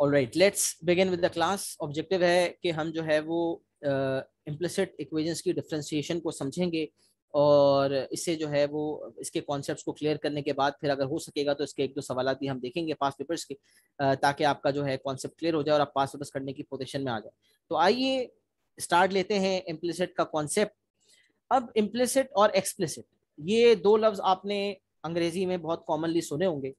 All right let's begin with the class objective है कि हम जो है वो इम्प्लिसिट इक्वेजन्स की डिफ्रेंसीशन को समझेंगे और इससे जो है वो इसके कॉन्सेप्ट को क्लियर करने के बाद फिर अगर हो सकेगा तो इसके एक दो सवाल भी हम देखेंगे पास पेपर्स के ताकि आपका जो है कॉन्सेप्ट क्लियर हो जाए और आप पास पेपर्स करने की पोजिशन में आ जाए तो आइए स्टार्ट लेते हैं इम्प्लिसिट का कॉन्सेप्ट अब इम्प्लिसिट और एक्सप्लिसिट ये दो लफ्ज़ आपने अंग्रेजी में बहुत कॉमनली सुने होंगे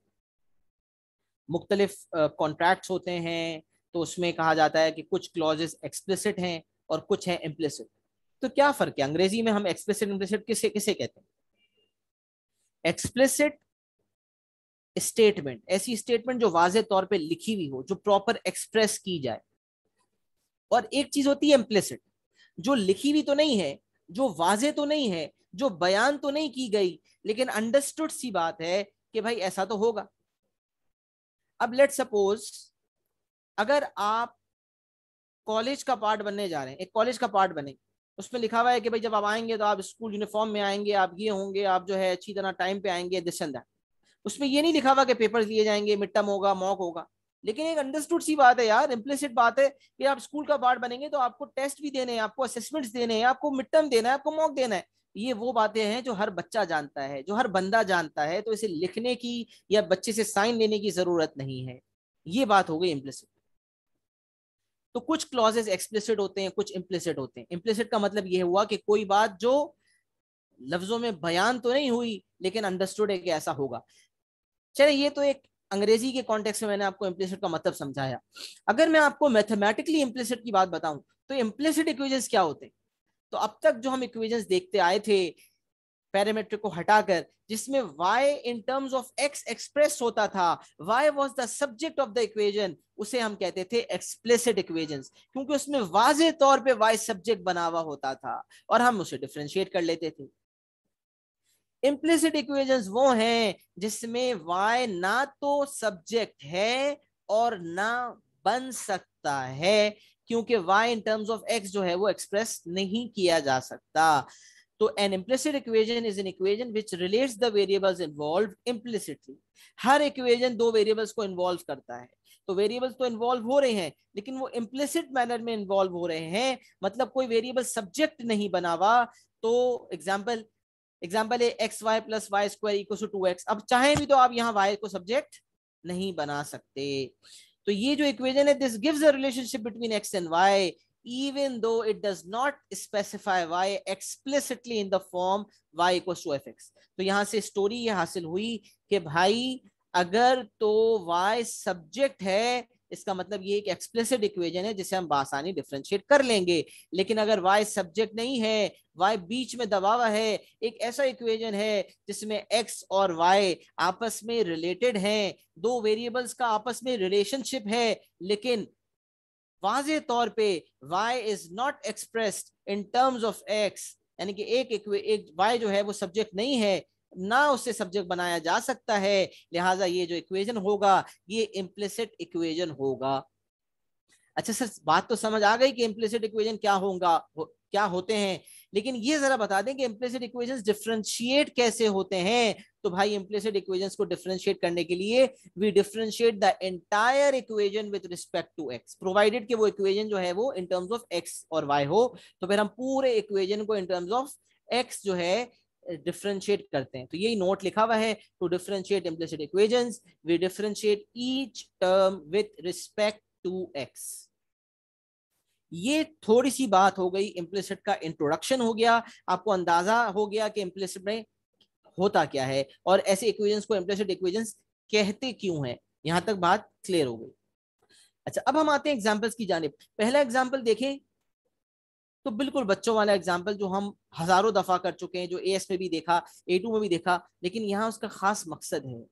मुख्तलिफ कॉन्ट्रैक्ट्स होते हैं तो उसमें कहा जाता है कि कुछ क्लॉजेस एक्सप्लिसिट हैं और कुछ हैं इम्प्लिसिट तो क्या फ़र्क है अंग्रेजी में हम एक्सप्लिसिट इम्प्लिसिट किसे किसे कहते हैं एक्सप्लिसिट स्टेटमेंट ऐसी स्टेटमेंट जो वाजे तौर पे लिखी हुई हो जो प्रॉपर एक्सप्रेस की जाए और एक चीज़ होती है इम्प्लिसिट जो लिखी हुई तो नहीं है जो वाजे तो नहीं है जो बयान तो नहीं की गई लेकिन अंडरस्टूड सी बात है कि भाई ऐसा तो होगा अब लेट सपोज अगर आप कॉलेज का पार्ट बनने जा रहे हैं एक कॉलेज का पार्ट बने उसमें लिखा हुआ है कि भाई जब आप आएंगे तो आप स्कूल यूनिफॉर्म में आएंगे आप ये होंगे आप जो है अच्छी तरह टाइम पे आएंगे दिस एंड दैट उसमें ये नहीं लिखा हुआ कि पेपर लिए जाएंगे मिड टर्म होगा मॉक होगा लेकिन एक अंडरस्टूड सी बात है यार इम्प्लिसिट बात है कि आप स्कूल का पार्ट बनेंगे तो आपको टेस्ट भी देने हैं आपको असेसमेंट्स देने हैं आपको मिड टर्म देना है आपको मॉक देना है ये वो बातें हैं जो हर बच्चा जानता है जो हर बंदा जानता है तो इसे लिखने की या बच्चे से साइन लेने की जरूरत नहीं है ये बात हो गई इम्प्लिसिट तो कुछ क्लॉजेस एक्सप्लिसिट होते हैं कुछ इम्प्लिसिट होते हैं इम्प्लिसिट का मतलब यह हुआ कि कोई बात जो लफ्जों में बयान तो नहीं हुई लेकिन अंडरस्टूड है कि ऐसा होगा चले ये तो एक अंग्रेजी के कॉन्टेक्स्ट में मैंने आपको इम्प्लिसिट का मतलब समझाया अगर मैं आपको मैथमेटिकली इम्प्लिसिट की बात बताऊं तो इम्प्लिसिट इक्वेजन क्या होते हैं तो अब तक जो हम इक्वेजन देखते आए थे पैरामीटर को हटाकर जिसमें y in terms of x express होता था y was the subject of the equation उसे हम कहते थे एक्सप्लेसिड इक्वेजन क्योंकि उसमें वाज तौर पे y सब्जेक्ट बना हुआ होता था और हम उसे डिफ्रेंशिएट कर लेते थे इम्प्लिसिट इक्वेजन वो हैं जिसमें y ना तो सब्जेक्ट है और ना बन सकता है क्योंकि y in terms of x जो है वो एक्सप्रेस नहीं किया जा सकता तो an implicit equation is an equation which relates the variables involve implicitly हर इक्वेजन दो वेरिएबल्स को इन्वॉल्व करता है तो वेरिएबल्स तो इन्वॉल्व हो रहे हैं लेकिन वो इम्प्लिसिट मैनर में इन्वॉल्व हो रहे हैं मतलब कोई वेरिएबल सब्जेक्ट नहीं बना हुआ तो एग्जाम्पल एग्जाम्पल है X Y plus Y square equal to x अब चाहे भी तो आप यहाँ वाई को सब्जेक्ट नहीं बना सकते तो ये जो इक्वेजन है this gives a relationship between X and Y even though it does not specify Y explicitly in the form Y इक्व to F X तो यहां से स्टोरी ये हासिल हुई कि भाई अगर तो वाई सब्जेक्ट है इसका मतलब ये एक एक्सप्लेसिड इक्वेजन है जिसे हम बासानी डिफ्रेंशिएट कर लेंगे लेकिन अगर y सब्जेक्ट नहीं है y बीच में दबाव है एक ऐसा इक्वेजन है जिसमें x और y आपस में रिलेटेड हैं दो वेरिएबल्स का आपस में रिलेशनशिप है लेकिन वाजे तौर पे y is not expressed in terms of x यानी कि एक एक, एक y जो है वो सब्जेक्ट नहीं है ना उसे सब्जेक्ट बनाया जा सकता है लिहाजा ये जो इक्वेजन होगा ये इम्प्लिसिट इक्वेजन होगा अच्छा सर बात तो समझ आ गई कि इम्प्लिसिट इक्वेजन क्या होगा हो, क्या होते हैं लेकिन ये जरा बता दें कि इम्प्लिसिट इक्वेजन डिफ्रेंशिएट कैसे होते हैं तो भाई इम्प्लिसिट इक्वेजन को डिफ्रेंशिएट करने के लिए we differentiate the entire equation with respect to x provided कि वो इक्वेजन जो है वो इन टर्म्स ऑफ एक्स और वाई हो तो फिर हम पूरे इक्वेजन को इन टर्म्स ऑफ एक्स जो है डिफ्रेंशिएट करते हैं तो यही नोट लिखा हुआ है to differentiate implicit equations we differentiate each term with respect to x ये थोड़ी सी बात हो गई इम्प्लिसिट का इंट्रोडक्शन हो गया आपको अंदाजा हो गया कि इम्प्लिसिट में होता क्या है और ऐसे इक्वेशंस को इम्प्लिसिट इक्वेशंस कहते क्यों हैं यहां तक बात क्लियर हो गई अच्छा अब हम आते हैं एग्जांपल्स की जानब पहला एग्जांपल देखें तो बिल्कुल बच्चों वाला एग्जाम्पल जो हम हजारों दफा कर चुके हैं जो ए एस में भी देखा ए टू में भी देखा लेकिन यहाँ उसका खास मकसद है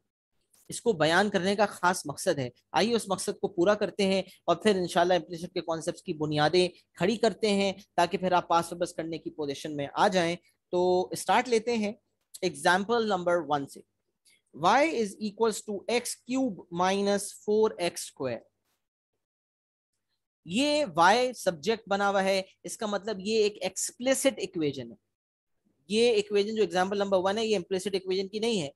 इसको बयान करने का खास मकसद है आइए उस मकसद को पूरा करते हैं और फिर इंशाल्लाह के कॉन्सेप्ट की बुनियादें खड़ी करते हैं ताकि फिर आप पास वापस करने की पोजिशन में आ जाएं तो स्टार्ट लेते हैं एग्जाम्पल नंबर वन से y is equals to x cube minus four x square ये y सब्जेक्ट बना हुआ है इसका मतलब ये एक एक्सप्लिसिट इक्वेजन है ये इक्वेजन जो एग्जाम्पल नंबर वन है ये इम्प्लिसिट इक्वेजन की नहीं है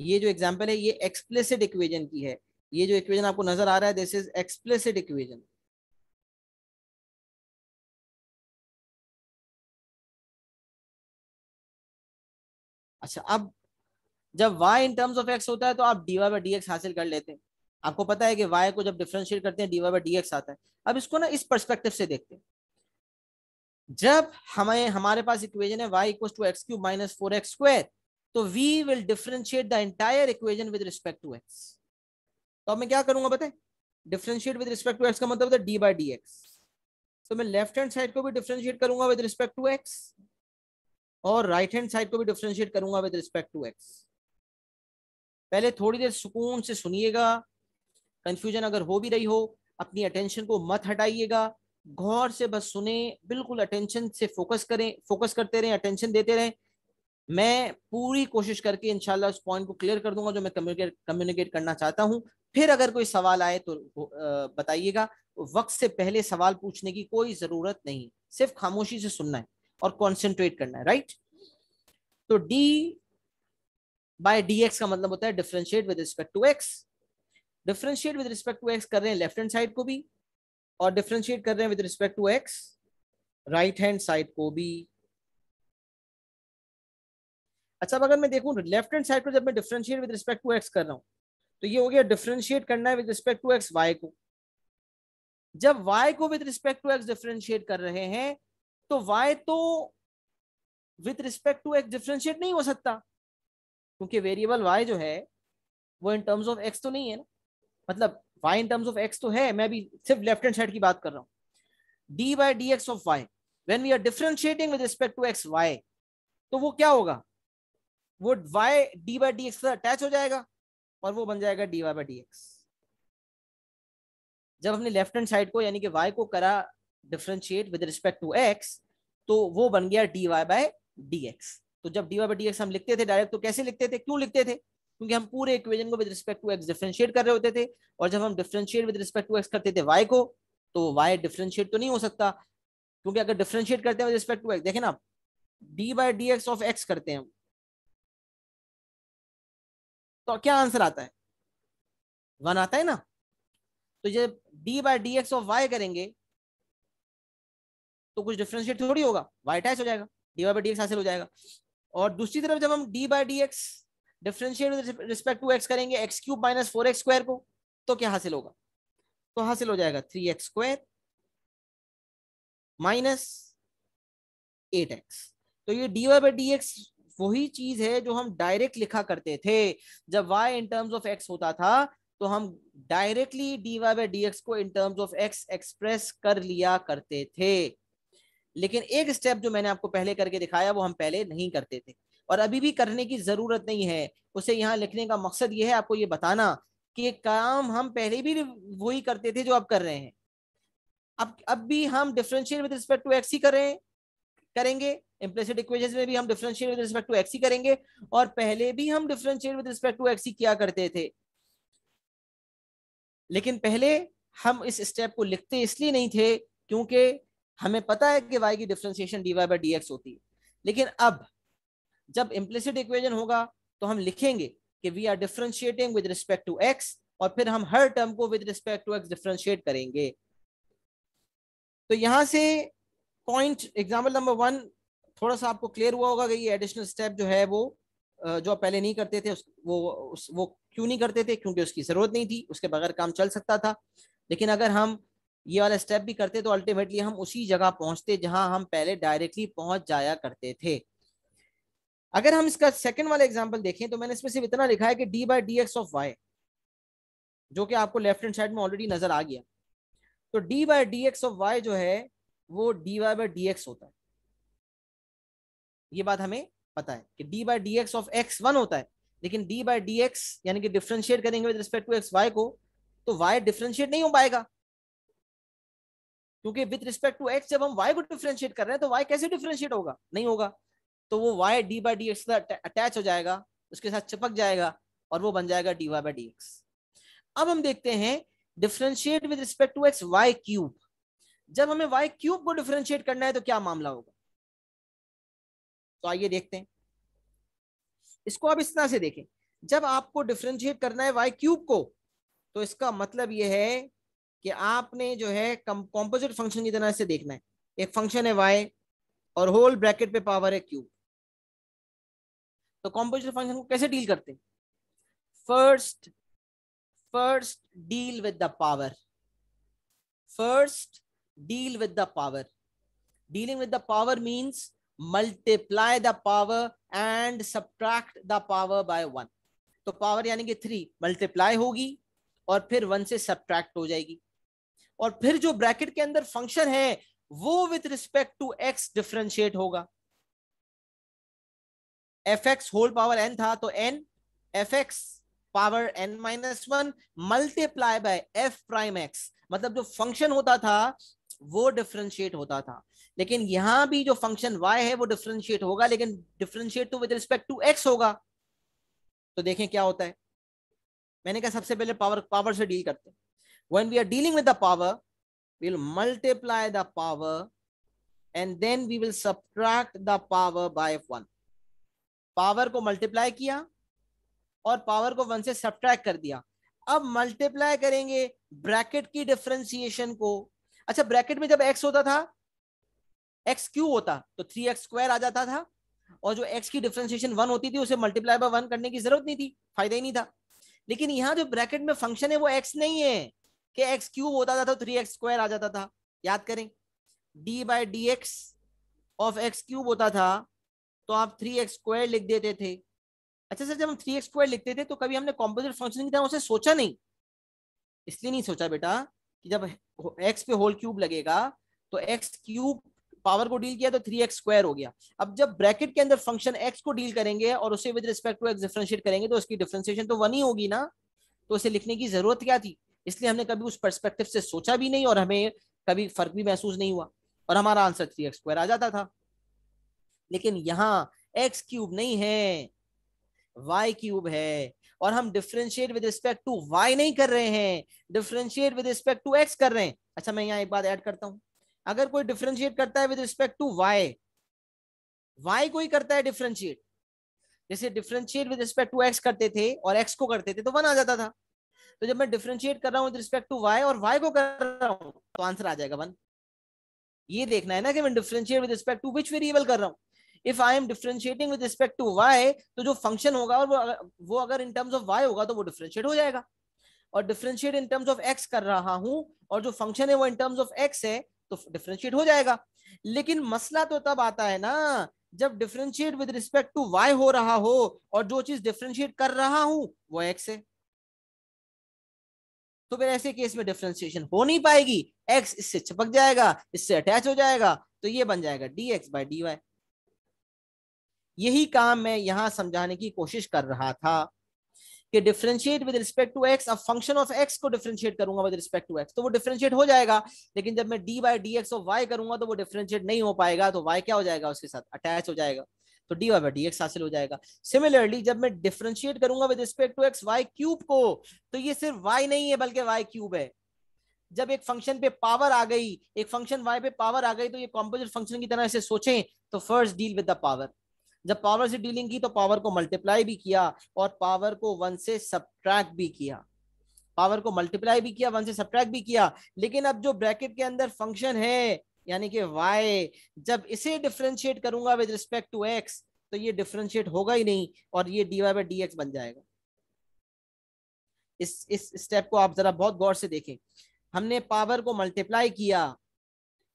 ये जो एग्जाम्पल है ये एक्सप्लिसिट इक्वेजन की है ये जो इक्वेजन आपको नजर आ रहा है दिस इज एक्सप्लिसिट इक्वेजन अच्छा अब जब y in terms of x होता है तो आप dy बाई डी हासिल कर लेते हैं आपको पता है कि वाई को जब डिफ्रेंशिएट करते हैं डीवाई बाई डी एक्स आता है अब इसको ना इस परस्पेक्टिव से देखते हैं जब हमें हमारे पास इक्वेजन है y इक्व to x cube minus four x square तो we will differentiate the entire equation with respect to x तो अब मैं क्या करूंगा बताए differentiate with respect to x का मतलब डी बाई डी एक्स तो मैं लेफ्ट हैंड साइड को भी डिफ्रेंशिएट करूंगा विद रिस्पेक्ट टू एक्स और राइट हैंड साइड को भी डिफ्रेंशिएट करूंगा विद रिस्पेक्ट टू एक्स पहले थोड़ी देर सुकून से सुनिएगा कंफ्यूजन अगर हो भी रही हो अपनी अटेंशन को मत हटाइएगा गौर से बस सुने बिल्कुल अटेंशन से फोकस करें फोकस करते रहें अटेंशन देते रहें मैं पूरी कोशिश करके इनशाला उस पॉइंट को क्लियर कर दूंगा जो मैं कम्युनिकेट कम्युनिकेट करना चाहता हूं फिर अगर कोई सवाल आए तो बताइएगा वक्त से पहले सवाल पूछने की कोई जरूरत नहीं सिर्फ खामोशी से सुनना है और कॉन्सेंट्रेट करना है राइट तो डी बाय डी एक्स का मतलब होता है differentiate with respect to x differentiate with respect to x कर रहे हैं लेफ्ट हैंड साइड को भी और डिफ्रेंशिएट कर रहे हैं with respect to x right hand side को भी अच्छा अब अगर मैं देखूं लेफ्ट हैंड साइड को जब मैं differentiate with respect to x कर रहा हूं तो ये हो गया डिफ्रेंशिएट करना है with respect to x y को जब वाई को with respect to x differentiate कर रहे हैं तो वाई तो with respect to x differentiate नहीं हो सकता क्योंकि वेरिएबल वाई जो है वो इन टर्म्स ऑफ एक्स तो नहीं है ना मतलब y in terms of x तो है मैं भी सिर्फ लेफ्ट हैंड साइड की बात कर रहा हूँ d by d x of y when we are differentiating with respect to x y तो वो क्या होगा वो y d by d x attach हो जाएगा और वो बन जाएगा d y by d x जब हमने लेफ्ट हैंड साइड को यानी कि वाई को करा differentiate with respect to x तो वो बन गया d y by d x तो जब d y by d x हम लिखते थे डायरेक्ट तो कैसे लिखते थे क्यों लिखते थे क्योंकि हम पूरे इक्वेजन को with respect to x differentiate कर रहे होते थे और जब हम differentiate with respect to x करते थे वाई को तो वाई डिफ्रेंशिएट तो नहीं हो सकता क्योंकि अगर डिफ्रेंशिएट करते हैं विद रिस्पेक्ट टू एक्स देखे ना d by d x of x करते हैं तो क्या आंसर आता है वन आता है ना तो जब d by d x of y करेंगे तो कुछ डिफ्रेंशिएट थोड़ी होगा वाई टैच हो जाएगा डी बाई डी एक्स हासिल हो जाएगा और दूसरी तरफ जब हम d by d x differentiate with respect to x करेंगे x cube minus four x square को तो क्या हासिल होगा तो हासिल हो जाएगा three x square minus eight x तो ये d y by d x वही चीज है जो हम डायरेक्ट लिखा करते थे जब y in terms of x होता था तो हम directly d y by d x को in terms of x express कर लिया करते थे लेकिन एक स्टेप जो मैंने आपको पहले करके दिखाया वो हम पहले नहीं करते थे और अभी भी करने की ज़रूरत नहीं है उसे यहाँ लिखने का मकसद यह है आपको ये बताना कि काम हम पहले भी वही करते थे जो आप कर रहे हैं अब अब भी हम differential with respect to x ही कर रहे हैं करेंगे इम्प्लेसिड इक्वेशन में भी हम differential with respect to x ही करेंगे और पहले भी हम differential with respect to x ही किया करते थे लेकिन पहले हम इस स्टेप को लिखते इसलिए नहीं थे क्योंकि हमें पता है कि वाई की differentiation d y by d x होती है लेकिन अब जब इम्प्लिसिट इक्वेजन होगा तो हम लिखेंगे कि we are differentiating with respect to x और फिर हम हर टर्म को with respect to x differentiate करेंगे तो यहां से पॉइंट एग्जाम्पल नंबर वन थोड़ा सा आपको क्लियर हुआ होगा कि ये एडिशनल स्टेप जो है वो जो आप पहले नहीं करते थे उस, वो उस, वो क्यों नहीं करते थे क्योंकि उसकी जरूरत नहीं थी उसके बगैर काम चल सकता था लेकिन अगर हम ये वाला स्टेप भी करते तो अल्टीमेटली हम उसी जगह पहुंचते जहां हम पहले डायरेक्टली पहुंच जाया करते थे अगर हम इसका सेकंड वाला एग्जांपल देखें तो मैंने इसमें सिर्फ इतना लिखा है कि d by d x of y जो कि आपको लेफ्ट हैंड साइड में ऑलरेडी नजर आ गया तो d by d x of y जो है वो d y by d x होता है ये बात हमें पता है कि d by d x of x one होता है लेकिन डी बाई डी एक्स यानी कि डिफ्रेंशिएट करेंगे with respect to x y को तो वाई डिफ्रेंशिएट नहीं हो पाएगा क्योंकि विद रिस्पेक्ट टू एक्स जब हम वाई को डिफ्रेंशिएट कर रहे हैं तो वाई कैसे डिफ्रेंशिएट होगा नहीं होगा तो वो y d by d x attach हो जाएगा उसके साथ चिपक जाएगा और वो बन जाएगा d y by d x अब हम देखते हैं differentiate with respect to x y cube जब हमें वाई क्यूब को डिफ्रेंशिएट करना है तो क्या मामला होगा तो आइए देखते हैं इसको आप इस तरह से देखें जब आपको डिफ्रेंशिएट करना है वाई क्यूब को तो इसका मतलब यह है कि आपने जो है कॉम्पोजिट फंक्शन की तरह से देखना है एक फंक्शन है वाई और होल ब्रैकेट पे पावर है क्यूब तो कॉम्पोजिट फंक्शन को कैसे डील करते first first deal with the power first deal with the power dealing with the power means multiply the power and subtract the power by one तो power यानी कि three multiply होगी और फिर one से सब्ट्रैक्ट हो जाएगी और फिर जो ब्रैकेट के अंदर फंक्शन है वो with respect to x differentiate होगा f x whole power n था तो n f x power n minus one multiply by f prime x मतलब जो फंक्शन होता था वो डिफ्रेंशिएट होता था लेकिन यहां भी जो फंक्शन y है वो डिफरेंशिएट होगा लेकिन डिफरेंशिएट तो विद रिस्पेक्ट टू x होगा तो देखें क्या होता है मैंने कहा सबसे पहले पावर पावर से डील करते हैं we are dealing with the power power we'll multiply the power and then we will subtract the power by power को मल्टीप्लाई किया और पावर को वन से सब्ट्रैक्ट कर दिया अब मल्टीप्लाई करेंगे ब्रैकेट की डिफ्रेंसिएशन को अच्छा ब्रैकेट में जब एक्स होता था एक्स क्यू होता तो थ्री एक्स स्क्वायर आ जाता था और जो एक्स की डिफ्रेंसिएशन वन होती थी उसे मल्टीप्लाई बाय वन करने की जरूरत नहीं थी फायदा ही नहीं था लेकिन यहाँ जो ब्रैकेट में फंक्शन है वो एक्स नहीं है कि एक्स क्यूब होता था तो थ्री एक्स स्क्वायर आ जाता था याद करें d by d x of x cube होता था तो आप थ्री एक्स स्क्वायर लिख देते थे अच्छा सर जब हम थ्री एक्स स्क्वायर लिखते थे तो कभी हमने कॉम्पोजिट फंक्शन की तरह उसे सोचा नहीं इसलिए नहीं सोचा बेटा कि जब एक्स पे होल क्यूब लगेगा तो एक्स क्यूब पावर को डील किया तो थ्री एक्स स्क्वायर हो गया अब जब ब्रैकेट के अंदर फंक्शन एक्स को डील करेंगे और उसे with respect to x differentiate करेंगे तो उसकी डिफरेंशिएशन तो वन ही होगी ना तो उसे लिखने की जरूरत क्या थी इसलिए हमने कभी उस परस्पेक्टिव से सोचा भी नहीं और हमें कभी फर्क भी महसूस नहीं हुआ और हमारा आंसर थ्री एक्स स्क्वायर आ जाता था लेकिन यहाँ एक्स क्यूब नहीं है वाई क्यूब है और हम differentiate with respect to y नहीं कर रहे हैं differentiate with respect to x कर रहे हैं अच्छा मैं यहाँ एक बात ऐड करता हूँ अगर कोई डिफ्रेंशिएट करता है with respect to y y कोई करता है डिफ्रेंशिएट जैसे differentiate with respect to x करते थे और एक्स को करते थे तो वन आ जाता था तो जब मैं डिफ्रेंशिएट कर रहा हूँ विद रिस्पेक्ट टू वाई और वाई को कर रहा हूँ तो आंसर आ जाएगा वन ये देखना है ना कि मैं differentiate with respect to which variable कर रहा हूँ if I am differentiating with respect to y तो जो फंक्शन होगा और वो अगर, वो अगर इन टर्म्स ऑफ वाई होगा तो वो डिफ्रेंशिएट हो जाएगा और differentiate in terms of x कर रहा हूं और जो फंक्शन है वो इन टर्म्स ऑफ एक्स है तो डिफ्रेंशिएट हो जाएगा लेकिन मसला तो तब आता है ना जब differentiate with respect to y हो रहा हो और जो चीज डिफ्रेंशिएट कर रहा हूं वो एक्स है तो फिर ऐसे केस में डिफ्रेंशिएशन हो नहीं पाएगी एक्स इससे चिपक जाएगा इससे अटैच हो जाएगा तो ये बन जाएगा d x by d y यही काम मैं यहां समझाने की कोशिश कर रहा था कि differentiate with respect to x अब फंक्शन ऑफ एक्स को डिफरेंशिएट करूंगा विद रिस्पेक्ट टू एक्स तो वो डिफरेंशिएट हो जाएगा लेकिन जब मैं d by d x of y करूंगा तो वो डिफरेंशिएट नहीं हो पाएगा तो वाई क्या हो जाएगा उसके साथ अटैच हो जाएगा तो d y by d x हासिल हो जाएगा सिमिलरली जब मैं डिफरेंशिएट करूंगा with respect to x y cube को तो ये सिर्फ वाई नहीं है बल्कि वाई क्यूब है जब एक फंक्शन पे पावर आ गई एक फंक्शन वाई पे पावर आ गई तो ये कॉम्पोजिट फंक्शन की तरह से सोचें तो first deal with the power जब पावर से डीलिंग की तो पावर को मल्टीप्लाई भी किया और पावर को वन से सब्ट्रैक्ट भी किया पावर को मल्टीप्लाई भी किया वन से सब भी किया लेकिन अब जो ब्रैकेट के अंदर फंक्शन है यानी कि वाई जब इसे डिफ्रेंशिएट करूंगा विद रिस्पेक्ट टू एक्स तो ये डिफ्रेंशिएट होगा ही नहीं और ये डी वाई बाई डी बन जाएगा इस इस स्टेप को आप जरा बहुत गौर से देखें हमने पावर को मल्टीप्लाई किया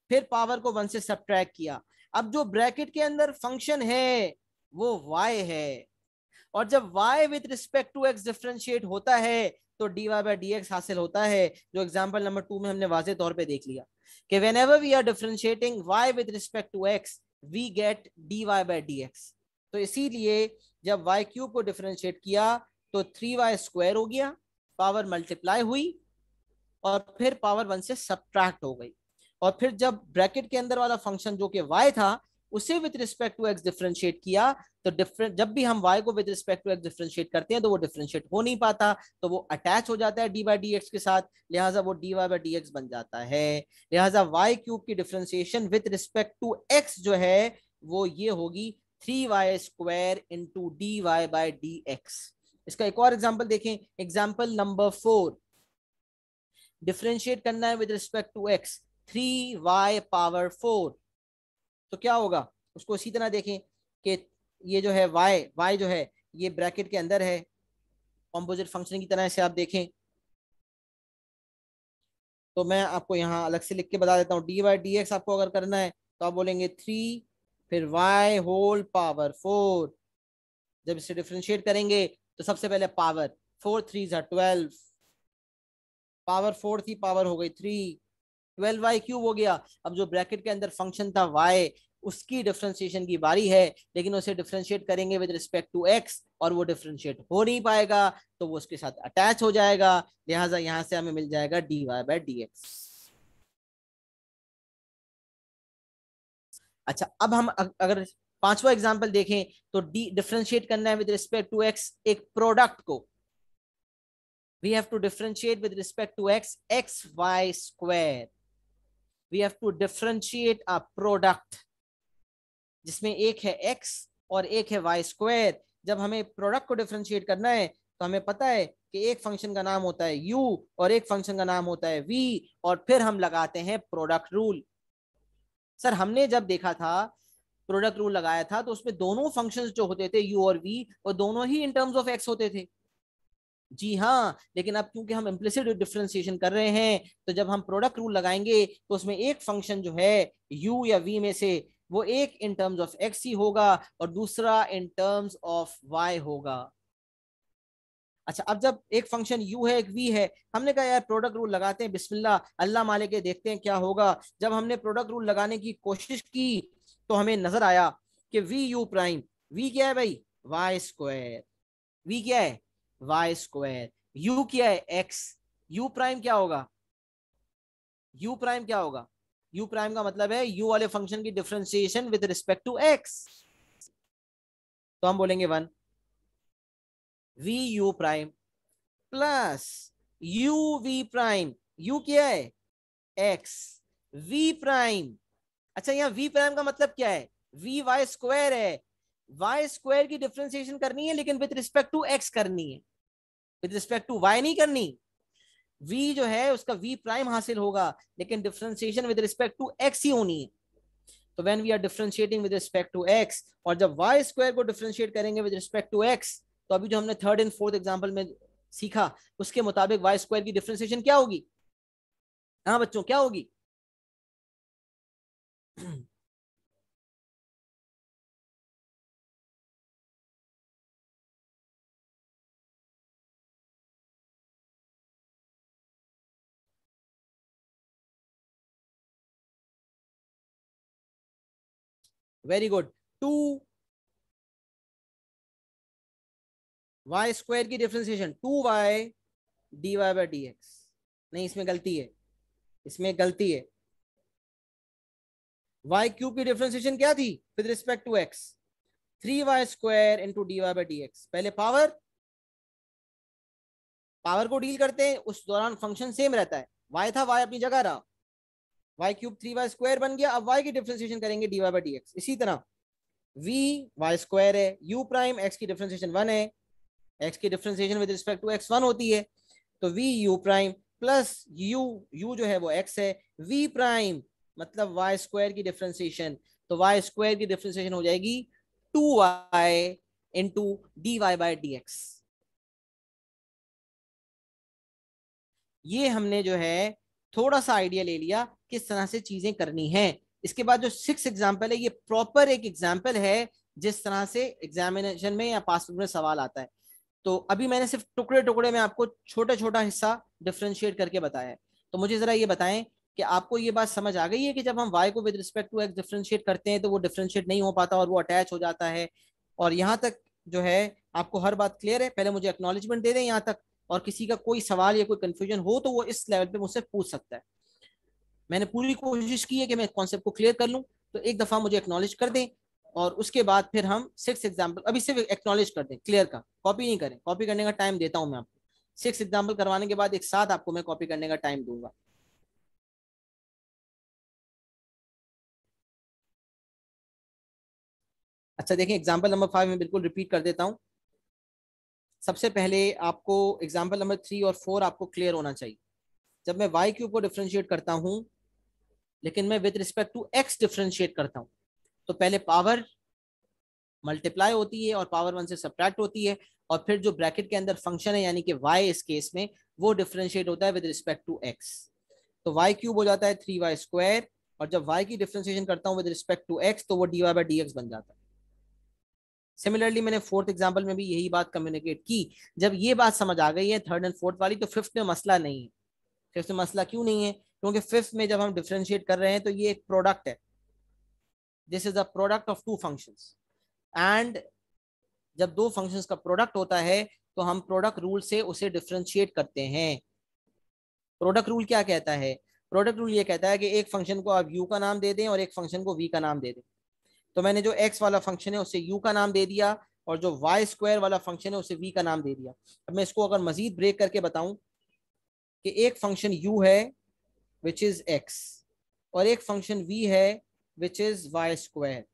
फिर पावर को वन से सब्ट्रैक्ट किया अब जो ब्रैकेट के अंदर फंक्शन है वो वाई है और जब y with respect to x differentiate होता है तो d y by d x हासिल होता है जो एग्जाम्पल नंबर टू में हमने वाजे तौर पर देख लिया कि whenever we are differentiating y with respect to x we get d y by d x तो इसीलिए जब वाई क्यूब को डिफ्रेंशिएट किया तो थ्री वाई स्क्वायर हो गया पावर मल्टीप्लाई हुई और फिर पावर वन से सब्ट्रैक्ट हो गई और फिर जब ब्रैकेट के अंदर वाला फंक्शन जो कि वाई था उसे with respect to x differentiate किया तो डिफरेंट जब भी हम वाई को with respect to x differentiate करते हैं तो वो डिफ्रेंशिएट हो नहीं पाता तो वो अटैच हो जाता है डी बाई डी एक्स के साथ लिहाजा वो d y by d x बन जाता है लिहाजा वाई क्यूब की differentiation with respect to x जो है वो ये होगी three y square into d y by d x इसका एक और एग्जाम्पल देखें एग्जाम्पल नंबर फोर डिफ्रेंशिएट करना है with respect to x three y power four तो क्या होगा उसको इसी तरह देखें कि ये जो है y y जो है ये ब्रैकेट के अंदर है कॉम्पोजिट फंक्शन की तरह से आप देखें तो मैं आपको यहाँ अलग से लिख के बता देता हूँ डी वाई डी एक्स आपको अगर करना है तो आप बोलेंगे थ्री फिर वाई होल पावर फोर जब इसे डिफ्रेंशिएट करेंगे तो सबसे पहले power four three twelve power four थी पावर हो गई थ्री ट्वेल्व वाई क्यूब हो गया अब जो ब्रैकेट के अंदर फंक्शन था वाई उसकी डिफ्रेंशिएशन की बारी है लेकिन उसे डिफ्रेंशिएट करेंगे विद रिस्पेक्ट टू एक्स और वो डिफ्रेंशिएट हो नहीं पाएगा तो वो उसके साथ अटैच हो जाएगा लिहाजा यहाँ से हमें मिल जाएगा d y by d x अच्छा अब हम अगर पांचवा एग्जांपल देखें तो डी डिफ्रेंशिएट करना है विद रिस्पेक्ट टू एक्स एक प्रोडक्ट को we have to differentiate with respect to x x y square we have to differentiate a product जिसमें एक है एक्स और एक है वाई स्क्वायर जब हमें प्रोडक्ट को डिफ्रेंशिएट करना है तो हमें पता है कि एक फंक्शन का नाम होता है यू और एक फंक्शन का नाम होता है वी और फिर हम लगाते हैं प्रोडक्ट रूल सर हमने जब देखा था प्रोडक्ट रूल लगाया था तो उसमें दोनों फंक्शंस जो होते थे यू और वी और दोनों ही इन टर्म्स ऑफ एक्स होते थे जी हाँ लेकिन अब क्योंकि हम इम्प्लिसिट डिफ्रेंसिएशन कर रहे हैं तो जब हम प्रोडक्ट रूल लगाएंगे तो उसमें एक फंक्शन जो है यू या वी में से वो एक इन टर्म्स ऑफ एक्स ही होगा और दूसरा इन टर्म्स ऑफ वाई होगा अच्छा अब जब एक फंक्शन यू है एक वी है हमने कहा यार प्रोडक्ट रूल लगाते हैं बिस्मिल्ला अल्लाह माले के देखते हैं क्या होगा जब हमने प्रोडक्ट रूल लगाने की कोशिश की तो हमें नजर आया कि वी यू प्राइम वी क्या है भाई वाई स्क्वायर वी क्या है वाई स्क्वायर यू क्या है एक्स यू प्राइम क्या होगा यू प्राइम क्या होगा यू प्राइम का मतलब है यू वाले फंक्शन की differentiation with respect to x तो हम बोलेंगे one v u prime plus u v prime u क्या है एक्स वी प्राइम अच्छा यहां वी प्राइम का मतलब क्या है वी वाई स्क्वायर है वाई स्क्वायर की डिफ्रेंसिएशन करनी है लेकिन विद रिस्पेक्ट टू एक्स करनी है विद रिस्पेक्ट टू वाई नहीं करनी v जो है उसका v प्राइम हासिल होगा लेकिन differentiation with respect to x ही होनी है तो when we are differentiating with respect to x और जब y स्क्वायर को डिफरेंशिएट करेंगे विद रिस्पेक्ट टू x तो अभी जो हमने थर्ड एंड फोर्थ एग्जांपल में सीखा उसके मुताबिक y स्क्वायर की डिफ्रेंसिएशन क्या होगी हाँ बच्चों क्या होगी hmm. Very good two y square की differentiation two y d y by d x नहीं इसमें गलती है इसमें गलती है वाई क्यूब की डिफ्रेंसिएशन क्या थी with respect to x three y square into d y by d x पहले पावर पावर को डील करते हैं उस दौरान फंक्शन सेम रहता है वाई था वाई अपनी जगह रहा y cube three y square बन गया अब वाई की डिफ्रेंसिएशन करेंगे d y by d x इसी तरह वी वाई स्क्वायर है यू प्राइम एक्स की डिफ्रेंसिएशन वन है एक्स की differentiation with respect to x one होती है तो v u prime plus u u जो है वो एक्स है वी प्राइम मतलब वाई स्क्वायर की डिफ्रेंसिएशन तो वाई स्क्वायर की डिफ्रेंसिएशन हो जाएगी to y into d y by d x ये हमने जो है थोड़ा सा आइडिया ले लिया किस तरह से चीजें करनी है इसके बाद जो सिक्स एग्जाम्पल है ये प्रॉपर एक एग्जाम्पल है जिस तरह से एग्जामिनेशन में या पासबुक में सवाल आता है तो अभी मैंने सिर्फ टुकड़े टुकड़े में आपको छोटा छोटा हिस्सा डिफ्रेंशिएट करके बताया है तो मुझे जरा ये बताएं कि आपको ये बात समझ आ गई है कि जब हम वाई को with respect to x differentiate करते हैं तो वो डिफ्रेंशिएट नहीं हो पाता और वो अटैच हो जाता है और यहाँ तक जो है आपको हर बात क्लियर है पहले मुझे एक्नोलेजमेंट दे दें यहाँ तक और किसी का कोई सवाल या कोई कंफ्यूजन हो तो वो इस लेवल पे मुझसे पूछ सकता है मैंने पूरी कोशिश की है कि मैं कॉन्सेप्ट को क्लियर कर लूँ तो एक दफ़ा मुझे एक्नॉलेज कर दें और उसके बाद फिर हम सिक्स एग्जाम्पल अभी सिर्फ एक्नॉलेज कर दें क्लियर का कॉपी नहीं करें कॉपी करने का टाइम देता हूँ मैं आपको सिक्स एग्जाम्पल करवाने के बाद एक साथ आपको मैं कॉपी करने का टाइम दूंगा अच्छा देखें एग्जाम्पल नंबर फाइव में बिल्कुल रिपीट कर देता हूँ सबसे पहले आपको एग्जाम्पल नंबर थ्री और फोर आपको क्लियर होना चाहिए जब मैं वाई क्यूब को डिफ्रेंशिएट करता हूँ लेकिन मैं with respect to x differentiate करता हूँ तो पहले पावर मल्टीप्लाई होती है और पावर वन से सब्ट्रैक्ट होती है और फिर जो ब्रैकेट के अंदर फंक्शन है यानी कि वाई इस केस में वो डिफ्रेंशिएट होता है विद रिस्पेक्ट टू एक्स तो वाई क्यूब हो जाता है थ्री वाई स्क्वायर और जब वाई की डिफ्रेंशिएशन करता हूँ विद रिस्पेक्ट टू एक्स तो वो d y by d x बन जाता है सिमिलरली मैंने फोर्थ एग्जाम्पल में भी यही बात कम्युनिकेट की जब ये बात समझ आ गई है थर्ड एंड फोर्थ वाली तो फिफ्थ में मसला नहीं है फिफ्थ में मसला क्यों नहीं है क्योंकि फिफ्थ में जब हम डिफ्रेंशिएट कर रहे हैं तो ये एक प्रोडक्ट है this is a product of two function and जब दो फंक्शन का प्रोडक्ट होता है तो हम प्रोडक्ट रूल से उसे डिफ्रेंशिएट करते हैं प्रोडक्ट रूल क्या कहता है प्रोडक्ट रूल ये कहता है कि एक फंक्शन को आप यू का नाम दे दें और एक फंक्शन को वी का नाम दे दें तो मैंने जो एक्स वाला फंक्शन है उसे यू का नाम दे दिया और जो वाई स्क्वायर वाला फंक्शन है उसे वी का नाम दे दिया अब मैं इसको अगर मजीद ब्रेक करके बताऊं कि एक फंक्शन यू है विच इज़ एक्स और एक फंक्शन वी है विच इज़ वाई स्क्वायर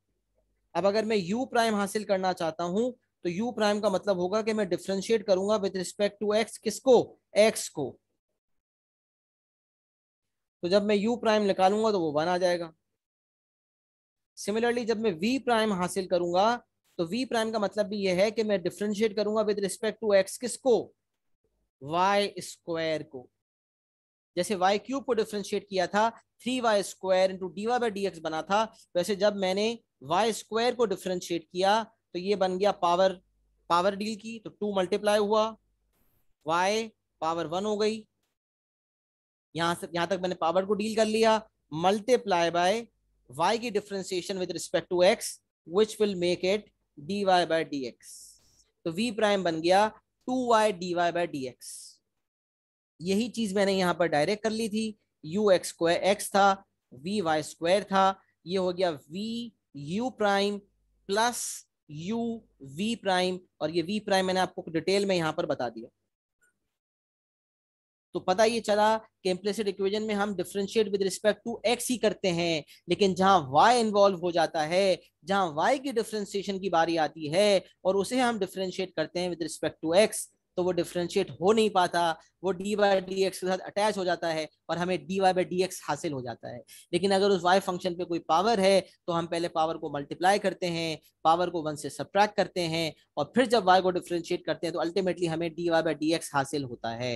अब अगर मैं यू प्राइम हासिल करना चाहता हूं तो यू प्राइम का मतलब होगा कि मैं डिफ्रेंशिएट करूंगा विद रिस्पेक्ट टू एक्स किसको एक्स को तो जब मैं यू प्राइम निकालूंगा तो वो वन आ जाएगा सिमिलरली जब मैं v प्राइम हासिल करूंगा तो v प्राइम का मतलब भी यह है कि मैं डिफ्रेंशिएट करूंगा विद रिस्पेक्ट टू x किसको y स्क्वायर को जैसे y क्यूब को डिफ्रेंशिएट किया था three y square into d y by d x बना था वैसे जब मैंने y स्क्वायर को डिफ्रेंशिएट किया तो ये बन गया पावर पावर डील की तो टू मल्टीप्लाई हुआ y पावर वन हो गई यहां से यहां तक मैंने पावर को डील कर लिया मल्टीप्लाई बाय y की differentiation with respect to x which will make it dy y by d तो v प्राइम बन गया two y d y by d यही चीज मैंने यहां पर डायरेक्ट कर ली थी यू एक्स स्क्वायर एक्स था वी वाई स्क्वायर था ये हो गया v u prime plus u v prime और ये वी प्राइम मैंने आपको डिटेल में यहां पर बता दिया तो पता ये चला कि इम्प्लेसिड इक्वेजन में हम differentiate with respect to x ही करते हैं लेकिन जहां वाई इन्वॉल्व हो जाता है जहां वाई की डिफ्रेंशिएशन की बारी आती है और उसे हम डिफ्रेंशिएट करते हैं विद रिस्पेक्ट टू एक्स तो वो डिफ्रेंशिएट हो नहीं पाता वो डी वाई डी एक्स के साथ अटैच हो जाता है और हमें d y by d x हासिल हो जाता है लेकिन अगर उस वाई फंक्शन पे कोई पावर है तो हम पहले पावर को मल्टीप्लाई करते हैं पावर को वन से सब्ट्रैक्ट करते हैं और फिर जब वाई को डिफ्रेंशिएट करते हैं तो अल्टीमेटली हमें d y by d x हासिल होता है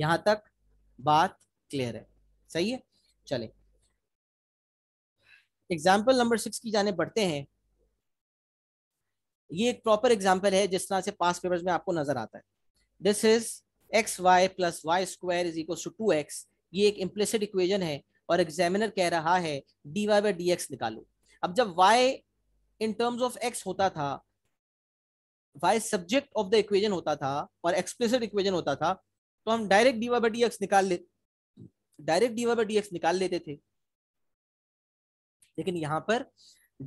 यहां तक बात क्लियर है सही है चले एग्जाम्पल नंबर सिक्स की जाने बढ़ते हैं ये एक प्रॉपर एग्जाम्पल है जिस तरह से पास पेपर्स में आपको नजर आता है this is x Y plus Y square is equal to two x ये एक इम्प्लिसिट इक्वेजन है और एग्जामिनर कह रहा है d y by d x निकालो अब जब y in terms of x होता था y subject of the equation होता था और एक्सप्लिसिट इक्वेजन होता था तो हम direct d y by d x निकाल ले direct d y by d x निकाल लेते थे लेकिन यहाँ पर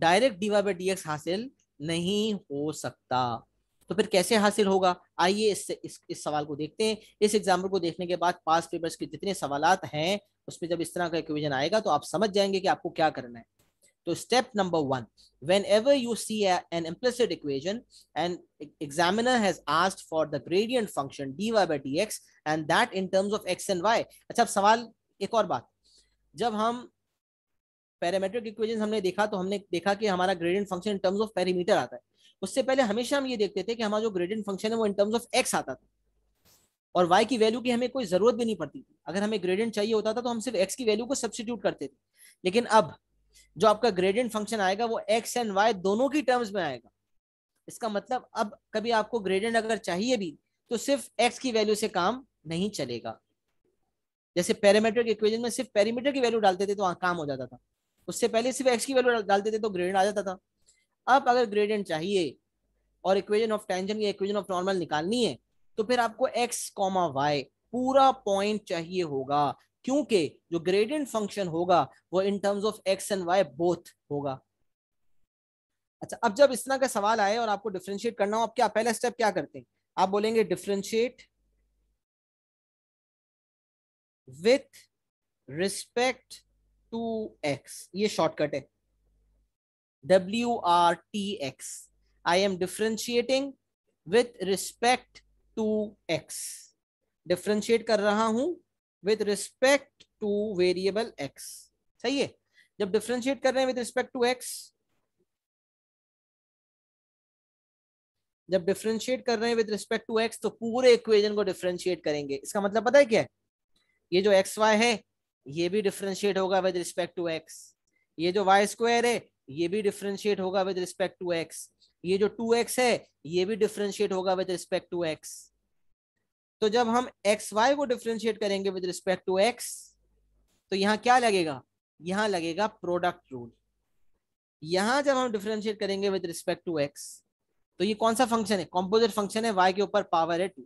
direct d y by d x हासिल नहीं हो सकता तो फिर कैसे हासिल होगा आइए इस, इस इस सवाल को देखते हैं इस एग्जाम्पल को देखने के बाद पास पेपर्स के जितने सवाल हैं उसमें जब इस तरह का इक्वेशन आएगा तो आप समझ जाएंगे कि आपको क्या करना है तो step number one whenever you see a, an implicit equation and e-, examiner has asked for the gradient function dy by dx and that in terms of x and y अच्छा अब सवाल एक और बात जब हम पैरामेट्रिक इक्वेशन हमने देखा तो हमने देखा कि हमारा gradient function in terms of perimeter आता है उससे पहले हमेशा हम ये देखते थे कि हमारा जो ग्रेडियंट फंक्शन है वो इन टर्म्स ऑफ एक्स आता था और y की वैल्यू की हमें कोई जरूरत भी नहीं पड़ती थी अगर हमें ग्रेडियंट चाहिए होता था तो हम सिर्फ x की वैल्यू को सब्सिट्यूट करते थे लेकिन अब जो आपका ग्रेडियंट फंक्शन आएगा वो एक्स एंड वाई दोनों की टर्म्स में आएगा इसका मतलब अब कभी आपको ग्रेडियंट अगर चाहिए भी तो सिर्फ एक्स की वैल्यू से काम नहीं चलेगा जैसे पैरामीटर के इक्वेशन में सिर्फ पैरामीटर की वैल्यू डालते थे तो काम हो जाता था उससे पहले सिर्फ एक्स की वैल्यू डालते थे तो ग्रेडियंट आ जाता था अब अगर ग्रेडियंट चाहिए और इक्वेशन ऑफ टेंशन या इक्वेशन ऑफ नॉर्मल निकालनी है तो फिर आपको एक्स कॉमा वाई पूरा पॉइंट चाहिए होगा क्योंकि जो ग्रेडियंट फंक्शन होगा वो in terms of x and y both होगा अच्छा अब जब इस तरह का सवाल आए और आपको डिफ्रेंशिएट करना हो आप क्या पहला स्टेप क्या करते हैं आप बोलेंगे differentiate with respect to x ये शॉर्टकट है W R T x I am differentiating with respect to x differentiate कर रहा हूं with respect to variable x सही है जब डिफ्रेंशिएट कर रहे हैं विद रिस्पेक्ट टू एक्स जब डिफ्रेंशिएट कर रहे हैं विद रिस्पेक्ट टू एक्स तो पूरे इक्वेजन को डिफ्रेंशिएट करेंगे इसका मतलब पता है क्या है ये जो एक्स वाई है ये भी डिफ्रेंशिएट होगा विद रिस्पेक्ट टू एक्स ये जो वाई स्क्वायर है ये भी डिफ्रेंशिएट होगा विद रिस्पेक्ट टू एक्स ये जो टू एक्स है ये भी डिफ्रेंशिएट होगा विद रिस्पेक्ट टू एक्स तो जब हम एक्स वाई को डिफ्रेंशिएट करेंगे विद रिस्पेक्ट टू एक्स तो यहां क्या लगेगा यहां लगेगा प्रोडक्ट रूल यहां जब हम डिफ्रेंशिएट करेंगे विद रिस्पेक्ट टू एक्स तो ये कौन सा फंक्शन है कॉम्पोजिट फंक्शन है वाई के ऊपर पावर है टू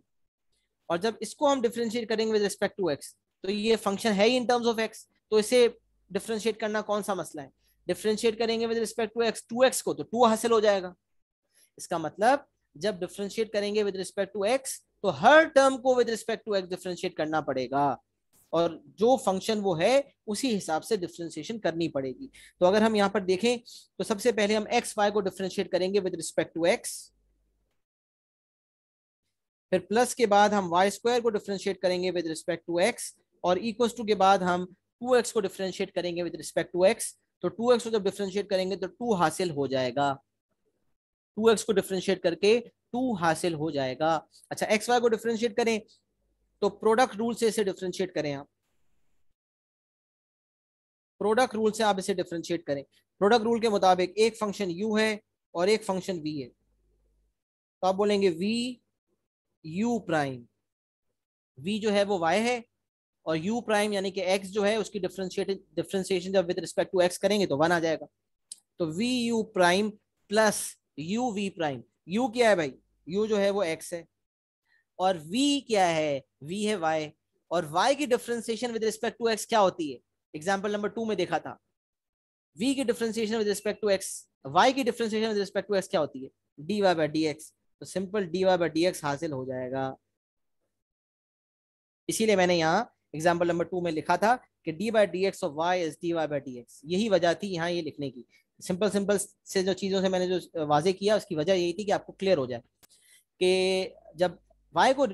और जब इसको हम डिफ्रेंशिएट करेंगे विद रिस्पेक्ट टू एक्स तो ये फंक्शन है ही इन टर्म्स ऑफ एक्स तो इसे डिफ्रेंशिएट करना कौन सा मसला है डिफ्रेंशिएट करेंगे with respect to x two x को तो टू हासिल हो जाएगा इसका मतलब जब डिफ्रेंशिएट करेंगे विद रिस्पेक्ट टू एक्स तो हर टर्म को with respect to x differentiate करना पड़ेगा और जो फंक्शन वो है उसी हिसाब से डिफ्रेंशिएशन करनी पड़ेगी तो अगर हम यहां पर देखें तो सबसे पहले हम एक्स वाई को डिफ्रेंशिएट करेंगे विद रिस्पेक्ट टू एक्स फिर प्लस के बाद हम वाई स्क्वायर को डिफ्रेंशिएट करेंगे विद रिस्पेक्ट टू एक्स और इक्वल टू के बाद हम टू एक्स को डिफ्रेंशिएट करेंगे विद रिस्पेक्ट टू एक्स तो टू एक्स को जब डिफ्रेंशिएट करेंगे तो टू हासिल हो जाएगा टू एक्स को डिफ्रेंशिएट करके टू हासिल हो जाएगा अच्छा एक्स वाई को डिफ्रेंशिएट करें तो प्रोडक्ट रूल से इसे डिफ्रेंशिएट करें आप प्रोडक्ट रूल से आप इसे डिफ्रेंशिएट करें प्रोडक्ट रूल के मुताबिक एक फंक्शन यू है और एक फंक्शन वी है तो आप बोलेंगे वी यू प्राइम वी जो है वो वाई है और यू प्राइम यानी कि एक्स जो है उसकी डिफ्रेंशिएटेड डिफ्रेंशिएशन जब विद रिस्पेक्ट टू एक्स करेंगे तो वन आ जाएगा तो v u prime plus u v prime u क्या है भाई u जो है वो x है और v क्या है v है y और y की differentiation with respect to x क्या होती है एग्जाम्पल नंबर टू में देखा था v की differentiation with respect to x y की differentiation with respect to x क्या होती है dy वाई बाई तो सिंपल dy वाई बाई हासिल हो जाएगा इसीलिए मैंने यहाँ एग्जाम्पल नंबर टू में लिखा था कि d by d x of y is d y by d x यही वजह थी यहाँ ये लिखने की सिंपल सिंपल से जो चीज़ों से मैंने जो वाजे किया उसकी वजह यही थी कि आपको क्लियर हो जाए कि जब वाई को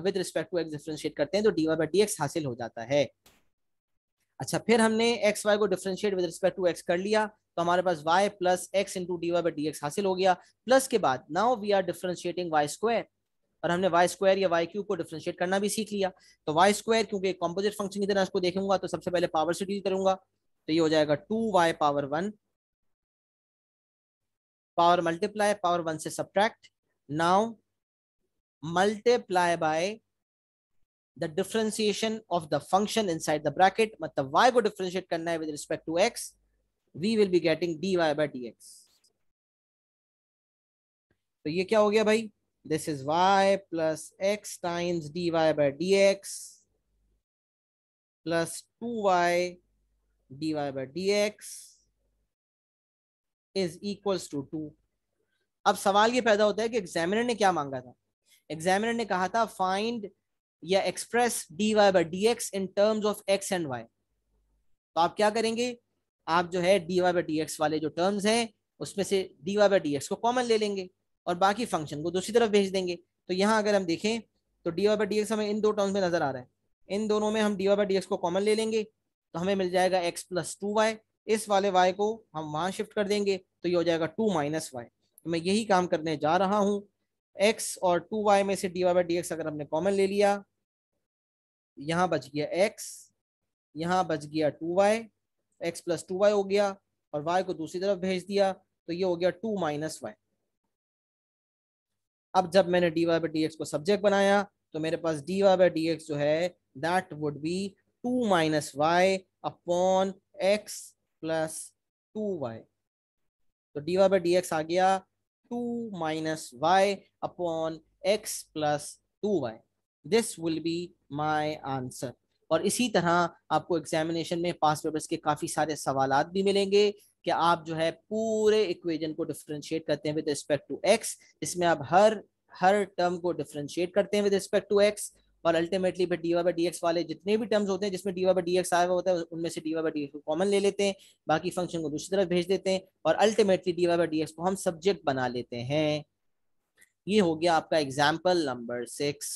with respect to x differentiate करते हैं तो d y by d x हासिल हो जाता है अच्छा फिर हमने एक्स वाई को differentiate with respect to x कर लिया तो हमारे पास y plus x into d y by d x हासिल हो गया प्लस के बाद now we are differentiating y square और हमने वाई स्क्वायर या वाई क्यूब को डिफ्रेंशिएट करना भी सीख लिया तो वाई स्क्वायर क्योंकि कॉम्पोजिट फंक्शन की तरह उसको देखूंगा तो सबसे पहले पावर से डील करूंगा तो ये हो जाएगा two y power one power multiply power 1 से subtract now multiply by the differentiation of the function inside the bracket मतलब y को differentiate करना है with respect to x we will be getting dy by dx तो ये क्या हो गया भाई this is y plus x times dy by dx plus 2y dy by dx is equals to two अब सवाल ये पैदा होता है कि एग्जामिनर ने क्या मांगा था एग्जामिनर ने कहा था फाइंड या express d y by d x in terms of x and y तो आप क्या करेंगे आप जो है d y by d x वाले जो टर्म्स हैं उसमें से d y by d x को कॉमन ले लेंगे और बाकी फंक्शन को दूसरी तरफ भेज देंगे तो यहाँ अगर हम देखें तो d y by d x हमें इन दो टर्म्स में नजर आ रहा है इन दोनों में हम d y by d x को कॉमन ले लेंगे तो हमें मिल जाएगा एक्स प्लस टू वाई इस वाले y को हम वहां शिफ्ट कर देंगे तो ये हो जाएगा टू माइनस वाई तो मैं यही काम करने जा रहा हूं x और टू वाई में से डी वाई बाई डी अगर हमने कॉमन ले लिया यहां बच गया x यहां बच गया two y x plus two y हो गया और y को दूसरी तरफ भेज दिया तो ये हो गया टू माइनस वाई अब जब मैंने डी वाई बाई डी को सब्जेक्ट बनाया तो मेरे पास डी वाई बाई डी जो है that would be two minus y upon x plus two y तो d y by d x आ गया two minus y upon x plus two y this will be my answer और इसी तरह आपको examination में पास पेपर्स के काफ़ी सारे सवाल भी मिलेंगे कि आप जो है पूरे इक्वेजन को डिफ्रेंशिएट करते हैं विद रिस्पेक्ट टू एक्स इसमें आप हर हर टर्म को डिफ्रेंशिएट करते हैं विद रिस्पेक्ट टू एक्स और अल्टीमेटली फिर डी वाई बाई वाले जितने भी टर्म्स होते हैं जिसमें डी वाई बाई आया हुआ होता है उनमें से डी वाई बाई को कॉमन ले लेते हैं बाकी फंक्शन को दूसरी तरफ भेज देते हैं और अल्टीमेटली डी वाई बाई को हम सब्जेक्ट बना लेते हैं ये हो गया आपका एग्जाम्पल नंबर सिक्स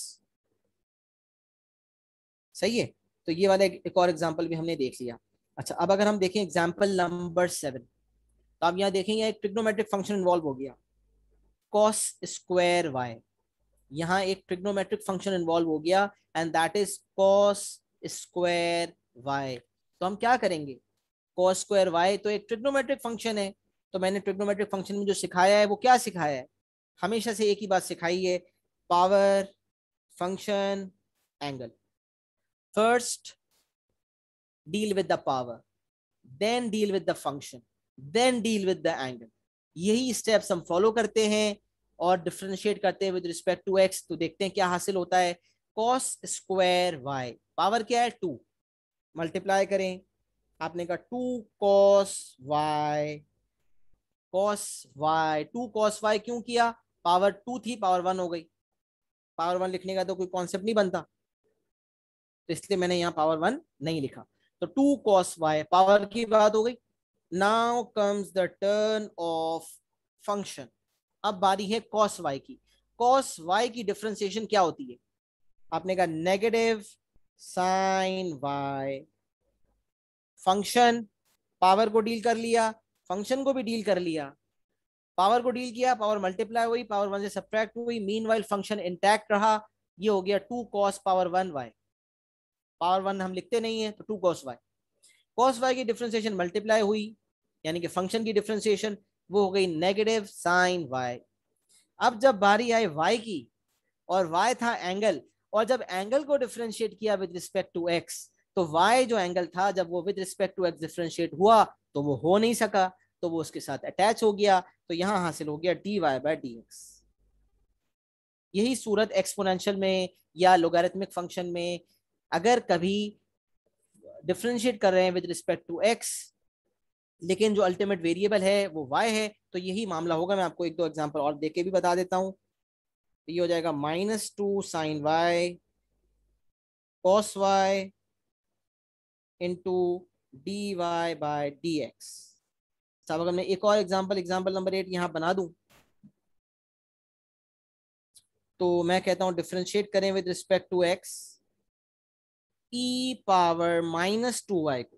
सही है तो ये वाला एक और एग्जाम्पल भी हमने देख लिया अच्छा अब अगर हम देखें एग्जाम्पल नंबर सेवन तो आप यहाँ देखें यहाँ एक ट्रिग्नोमेट्रिक फंक्शन इन्वॉल्व हो गया कॉस स्क्वायर वाई यहाँ एक ट्रिग्नोमेट्रिक फंक्शन इन्वॉल्व हो गया and that is cos square y तो हम क्या करेंगे कॉस स्क्वायर वाई तो एक ट्रिग्नोमेट्रिक फंक्शन है तो मैंने ट्रिग्नोमेट्रिक फंक्शन में जो सिखाया है वो क्या सिखाया है हमेशा से एक ही बात सिखाई है power function angle first deal with the power then deal with the function then deal with the angle यही स्टेप्स हम फॉलो करते हैं और डिफ्रेंशिएट करते हैं विद रिस्पेक्ट टू एक्स तो देखते हैं क्या हासिल होता है कॉस स्क्वायर वाई पावर क्या है टू मल्टीप्लाई करें आपने कहा two cos y cos y two cos y क्यों किया पावर टू थी पावर वन हो गई पावर वन लिखने का तो कोई कॉन्सेप्ट नहीं बनता तो इसलिए मैंने यहाँ पावर वन नहीं लिखा तो टू कॉस वाई पावर की बात हो गई now comes the turn of function अब बारी है कॉस वाई की कॉस वाई की डिफ्रेंसिएशन क्या होती है आपने कहा negative sine y function power को डील कर लिया फंक्शन को भी डील कर लिया पावर को डील किया पावर मल्टीप्लाई हुई पावर वन से सब्ट्रैक्ट हुई मीन वाइल फंक्शन इंटैक्ट रहा ये हो गया two cos power one y power one हम लिखते नहीं है तो two cos y cos y की डिफ्रेंसिएशन मल्टीप्लाई हुई यानी कि फंक्शन की डिफ्रेंसिएशन वो हो गई नेगेटिव साइन वाई अब जब बारी आई वाई की और वाई था एंगल और जब एंगल को डिफ्रेंशिएट किया विद रिस्पेक्ट टू एक्स तो वाई जो एंगल था जब वो with respect to x differentiate हुआ तो वो हो नहीं सका तो वो उसके साथ अटैच हो गया तो यहां हासिल हो गया d y by d x यही सूरत एक्सपोनेंशियल में या लोगारिथमिक फंक्शन में अगर कभी डिफ्रेंशिएट कर रहे हैं विद रिस्पेक्ट टू एक्स लेकिन जो अल्टीमेट वेरिएबल है वो वाई है तो यही मामला होगा मैं आपको एक दो एग्जाम्पल और दे के भी बता देता हूँ ये हो जाएगा minus two sine y cos y into d y by d x साहब अगर मैं एक और एग्जाम्पल एग्जाम्पल नंबर एट यहाँ बना दू तो मैं कहता हूँ डिफ्रेंशिएट करें with respect to x e power minus two y को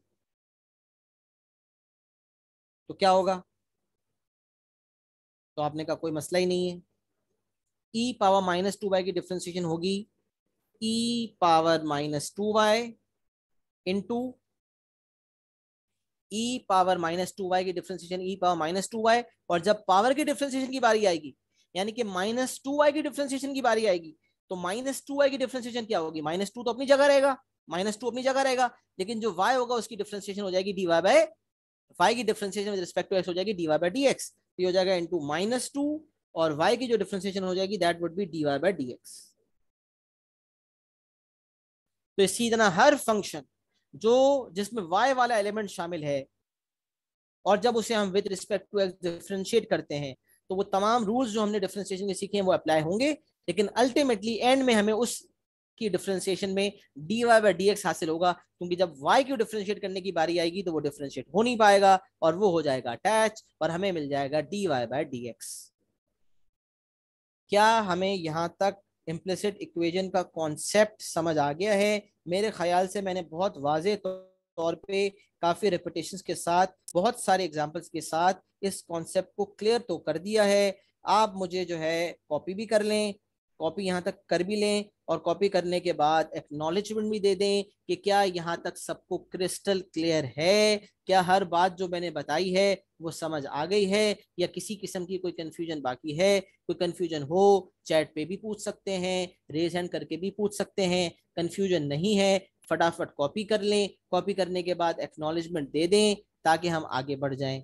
तो क्या होगा तो आपने कहा कोई मसला ही नहीं है e power minus two y की डिफ्रेंसिएशन होगी e power minus two y into e power minus two y की differentiation e power minus two y और जब पावर की डिफ्रेंसिएशन की बारी आएगी यानी कि माइनस टू वाई की डिफ्रेंसिएशन की बारी आएगी तो माइनस टू वाई की डिफ्रेंसिएशन क्या होगी माइनस टू तो अपनी जगह रहेगा माइनस टू अपनी जगह रहेगा लेकिन जो वाई होगा उसकी डिफ्रेंसिएशन हो जाएगी डी वाई बाई वाई की differentiation with respect to x हो जाएगी d y by d x ये हो जाएगा इंटू माइनस टू और y की जो डिफ्रेंसिएशन हो जाएगी that would be d y by d x तो इसी तरह हर फंक्शन जो जिसमें y वाला एलिमेंट शामिल है और जब उसे हम with respect to x differentiate करते हैं तो वो तमाम रूल्स जो हमने डिफ्रेंसिएशन के सीखे हैं वो अप्लाई होंगे लेकिन अल्टीमेटली एंड में हमें उस की डिफ्रेंसिएशन में d y by d x हासिल होगा क्योंकि जब वाई की डिफ्रेंशिएट करने की बारी आएगी तो वो डिफ्रेंशिएट हो नहीं पाएगा और वो हो जाएगा अटैच और हमें मिल जाएगा d y by d x क्या हमें यहां तक इम्प्लिसिट इक्वेशन का कॉन्सेप्ट समझ आ गया है मेरे ख्याल से मैंने बहुत वाजे तौर पे काफ़ी रेपिटेशन के साथ बहुत सारे एग्जाम्पल्स के साथ इस कॉन्सेप्ट को क्लियर तो कर दिया है आप मुझे जो है कॉपी भी कर लें कॉपी यहां तक कर भी लें और कॉपी करने के बाद एक्नॉलेजमेंट भी दे दें कि क्या यहाँ तक सबको क्रिस्टल क्लियर है क्या हर बात जो मैंने बताई है वो समझ आ गई है या किसी किस्म की कोई कन्फ्यूजन बाकी है कोई कन्फ्यूजन हो चैट पे भी पूछ सकते हैं रेज हैंड करके भी पूछ सकते हैं कन्फ्यूजन नहीं है फटाफट कॉपी कर लें कॉपी करने के बाद एक्नॉलेजमेंट दे दें ताकि हम आगे बढ़ जाएं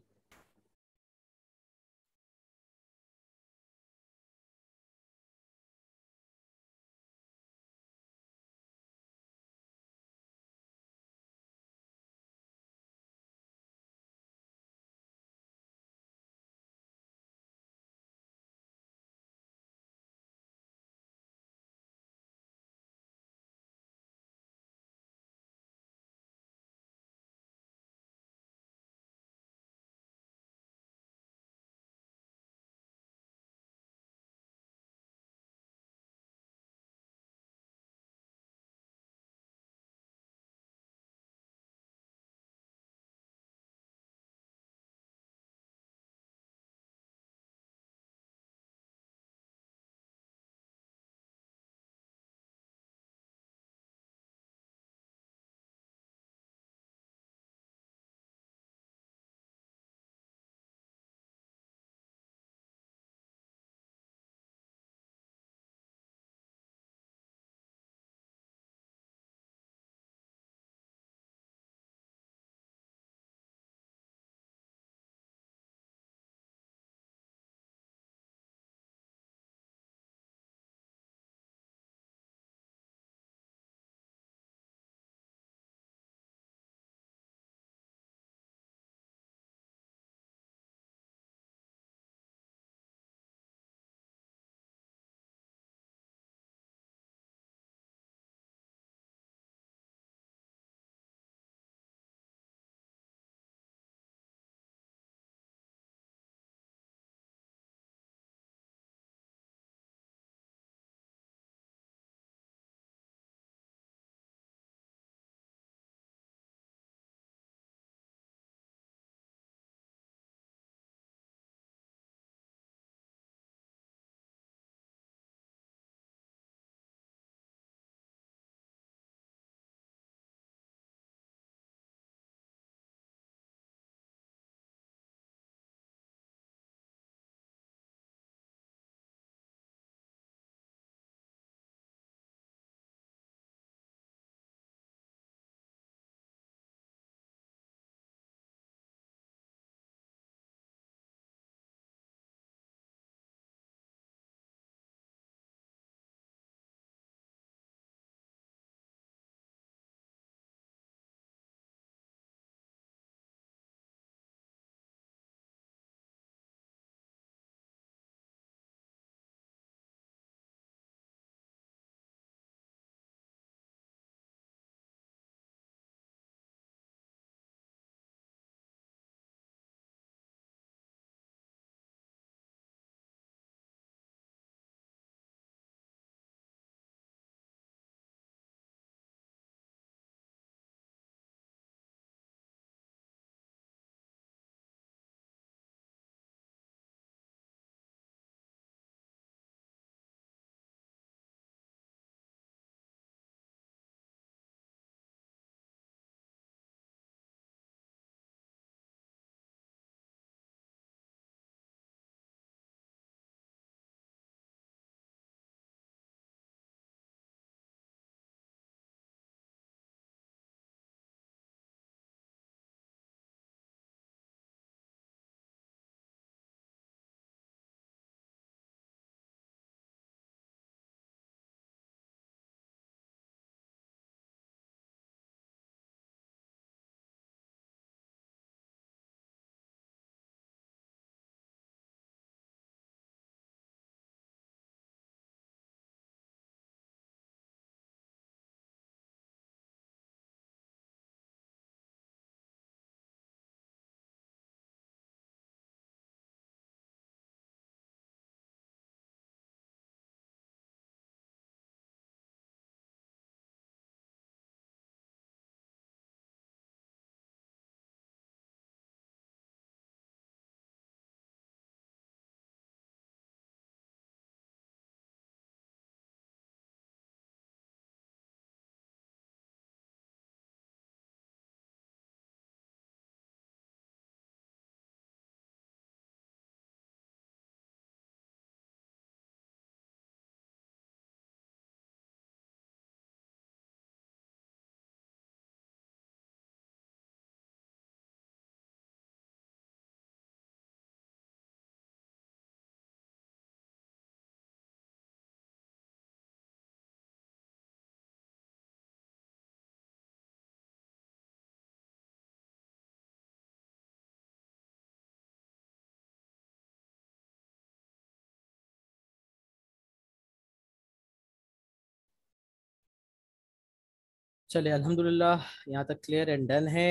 चले अल्हम्दुलिल्लाह यहाँ तक क्लियर एंड डन है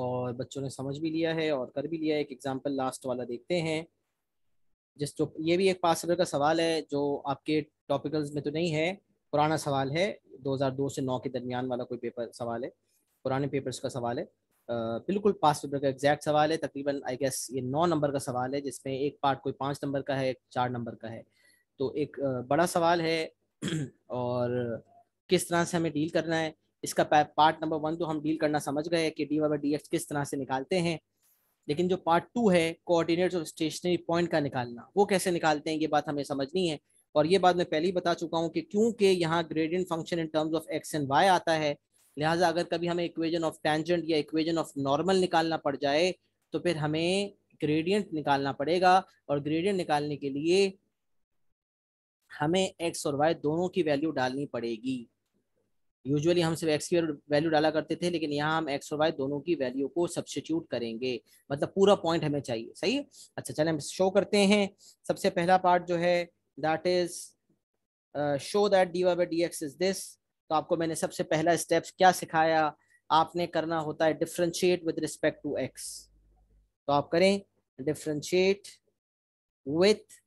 और बच्चों ने समझ भी लिया है और कर भी लिया है एक एग्जाम्पल लास्ट वाला देखते हैं जिस तो ये भी एक पास का सवाल है जो आपके टॉपिकल्स में तो नहीं है पुराना सवाल है 2002 से 9 के दरमियान वाला कोई पेपर सवाल है पुराने पेपर्स का सवाल है बिल्कुल पास का एग्जैक्ट सवाल है तकरीबन आई गेस ये नौ नंबर का सवाल है जिसमें एक पार्ट कोई पाँच नंबर का है एक चार नंबर का है तो एक बड़ा सवाल है और किस तरह से हमें डील करना है इसका पार्ट नंबर वन तो हम डील करना समझ गए कि डी वाई डी एक्स किस तरह से निकालते हैं लेकिन जो पार्ट टू है कोऑर्डिनेट्स ऑफ स्टेशनरी पॉइंट का निकालना वो कैसे निकालते हैं ये बात हमें समझनी है और ये बात मैं पहले ही बता चुका हूँ कि क्योंकि यहाँ gradient function in terms of x and y आता है लिहाजा अगर कभी हमें इक्वेजन ऑफ टेंजेंट या इक्वेजन ऑफ नॉर्मल निकालना पड़ जाए तो फिर हमें ग्रेडियंट निकालना पड़ेगा और ग्रेडियंट निकालने के लिए हमें एक्स और वाई दोनों की वैल्यू डालनी पड़ेगी यूजुअली हम सिर्फ एक्स की वैल्यू डाला करते थे लेकिन यहाँ हम एक्स और वाई दोनों की वैल्यू को सब्सटीट्यूट करेंगे मतलब पूरा पॉइंट हमें चाहिए सही है अच्छा चले हम शो करते हैं सबसे पहला पार्ट जो है that is show that d y by d x is this तो आपको मैंने सबसे पहला स्टेप्स क्या सिखाया आपने करना होता है differentiate with respect to x तो आप करें differentiate with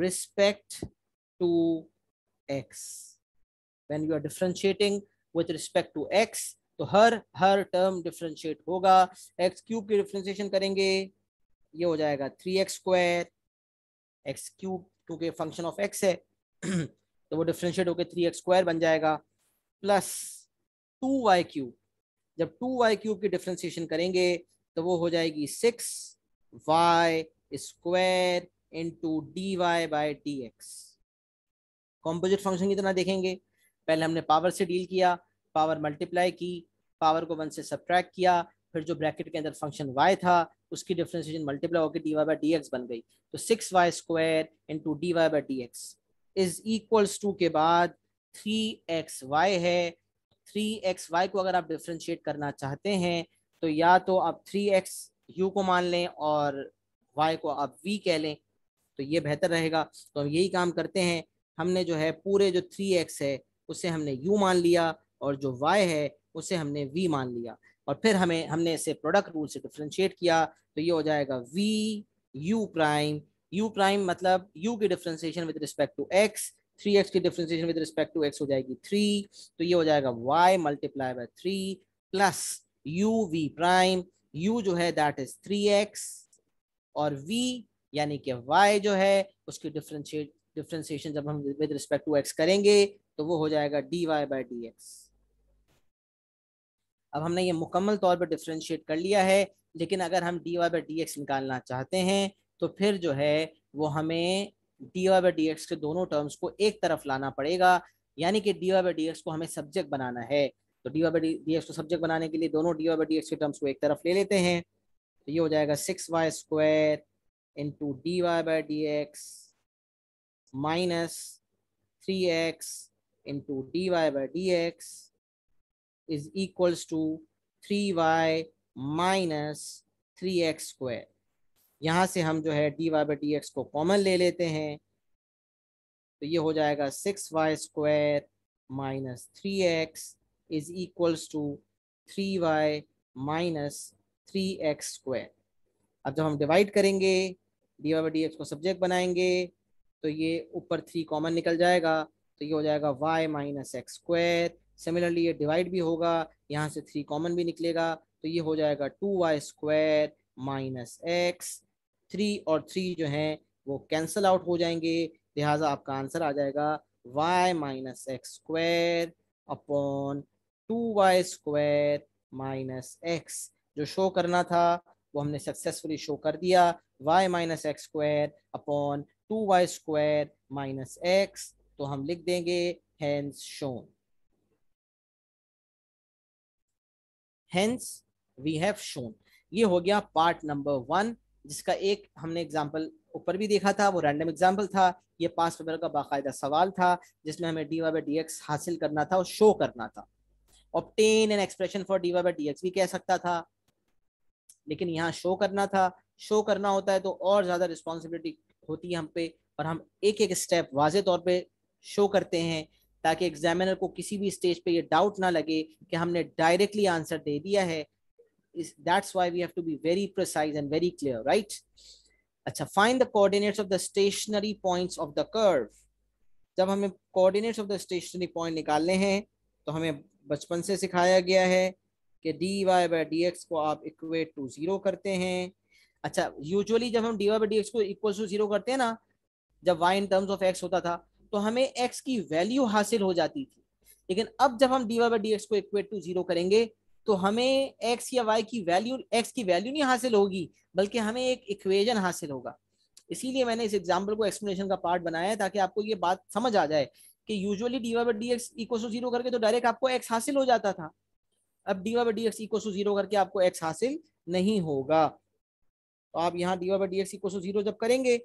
respect to x when you are differentiating with respect to x तो हर हर टर्म डिफ्रेंशिएट होगा एक्स क्यूब की डिफ्रेंशिएशन करेंगे ये हो जाएगा three x square x cube क्योंकि फंक्शन ऑफ एक्स है तो वो डिफ्रेंशिएट होकर थ्री एक्स स्क्वायर बन जाएगा प्लस टू वाई क्यूब जब टू वाई क्यूब की डिफ्रेंशिएशन करेंगे तो वो हो जाएगी six y square into d y by d x composite function की तरह देखेंगे पहले हमने पावर से डील किया पावर मल्टीप्लाई की पावर को वन से सब्ट्रैक किया फिर जो ब्रैकेट के अंदर फंक्शन वाई था उसकी डिफ्रेंसिएशन मल्टीप्लाई होकर d y by d x बन गई तो six y square into d y by d x is equals to के बाद थ्री एक्स वाई है थ्री एक्स वाई को अगर आप डिफ्रेंशिएट करना चाहते हैं तो या तो आप थ्री एक्स यू को मान लें और वाई को आप वी कह लें तो ये बेहतर रहेगा तो हम यही काम करते हैं हमने जो है पूरे जो थ्री एक्स है उसे हमने यू मान लिया और जो वाई है उसे हमने वी मान लिया और फिर हमें हमने इसे प्रोडक्ट रूल से डिफ्रेंशिएट किया तो ये हो जाएगा v u prime u prime मतलब यू की differentiation with respect to x three x की differentiation with respect to x हो जाएगी थ्री तो ये हो जाएगा y multiply by three plus u v prime u जो है दैट इज थ्री एक्स और वी यानी कि वाई जो है उसकी डिफ्रेंशिएट डिफ्रेंसिएशन जब हम विद रिस्पेक्ट टू एक्स करेंगे तो वो हो जाएगा d y by d x अब हमने ये मुकम्मल तौर पर डिफ्रेंशिएट कर लिया है लेकिन अगर हम d y by d x निकालना चाहते हैं तो फिर जो है वो हमें d y by d x के दोनों टर्म्स को एक तरफ लाना पड़ेगा यानी कि d y by d x को हमें सब्जेक्ट बनाना है तो d y by d x को सब्जेक्ट बनाने के लिए दोनों d y by d x के टर्म्स को एक तरफ ले लेते हैं तो ये हो जाएगा six y square into d y by d x minus three x into dy by dx is equals to 3y minus 3x square. यहां से हम जो है dy वाई बाई डी को कॉमन ले लेते हैं तो ये हो जाएगा six y square minus three x is equals to three y minus three x square अब जब हम डिवाइड करेंगे dy वाई बाई को सब्जेक्ट बनाएंगे तो ये ऊपर थ्री कॉमन निकल जाएगा तो ये हो जाएगा y minus x square similarly ये डिवाइड भी होगा यहाँ से थ्री कॉमन भी निकलेगा तो ये हो जाएगा two y square minus x three और थ्री जो है वो कैंसल आउट हो जाएंगे लिहाजा आपका आंसर आ जाएगा y minus x square upon two y square minus x जो शो करना था वो हमने सक्सेसफुली शो कर दिया y minus x square upon two y square minus x तो हम लिख देंगे hence shown hence we have shown ये हो गया पार्ट नंबर वन जिसका एक हमने एग्जाम्पल ऊपर भी देखा था वो रैंडम एग्जाम्पल था ये पांच नंबर का बाकायदा सवाल था जिसमें हमें डी वाई डी एक्स हासिल करना था और शो करना था obtain an expression for d y by d x भी कह सकता था लेकिन यहाँ शो करना था शो करना होता है तो और ज़्यादा रिस्पॉन्सिबिलिटी होती है हम पे और हम एक एक स्टेप वाजे तौर पर शो करते हैं ताकि एग्जामिनर को किसी भी स्टेज पे ये डाउट ना लगे कि हमने डायरेक्टली आंसर दे दिया है that's why we have to be very precise and very clear right अच्छा fine the coordinates of the stationary points of the curve जब हमें coordinates of the stationary point निकालने हैं तो हमें बचपन से सिखाया गया है कि d y by d x को आप इक्वेट टू जीरो करते हैं अच्छा यूजुअली जब हम d y by d x को इक्वल टू जीरो करते हैं ना जब y in terms of x होता था तो हमें एक्स की वैल्यू हासिल हो जाती थी लेकिन अब जब हम d y by d x को इक्वेट टू जीरो करेंगे तो हमें एक्स या वाई की वैल्यू एक्स की वैल्यू नहीं हासिल होगी बल्कि हमें एक इक्वेजन हासिल होगा इसीलिए मैंने इस एग्जाम्पल को एक्सप्लेनेशन का पार्ट बनाया है ताकि आपको ये बात समझ आ जाए कि usually d y by d x zero करके तो डायरेक्ट आपको एक्स हासिल हो जाता था अब d y by d x zero करके आपको एक्स हासिल नहीं होगा तो आप यहाँ d y by d x zero जब करेंगे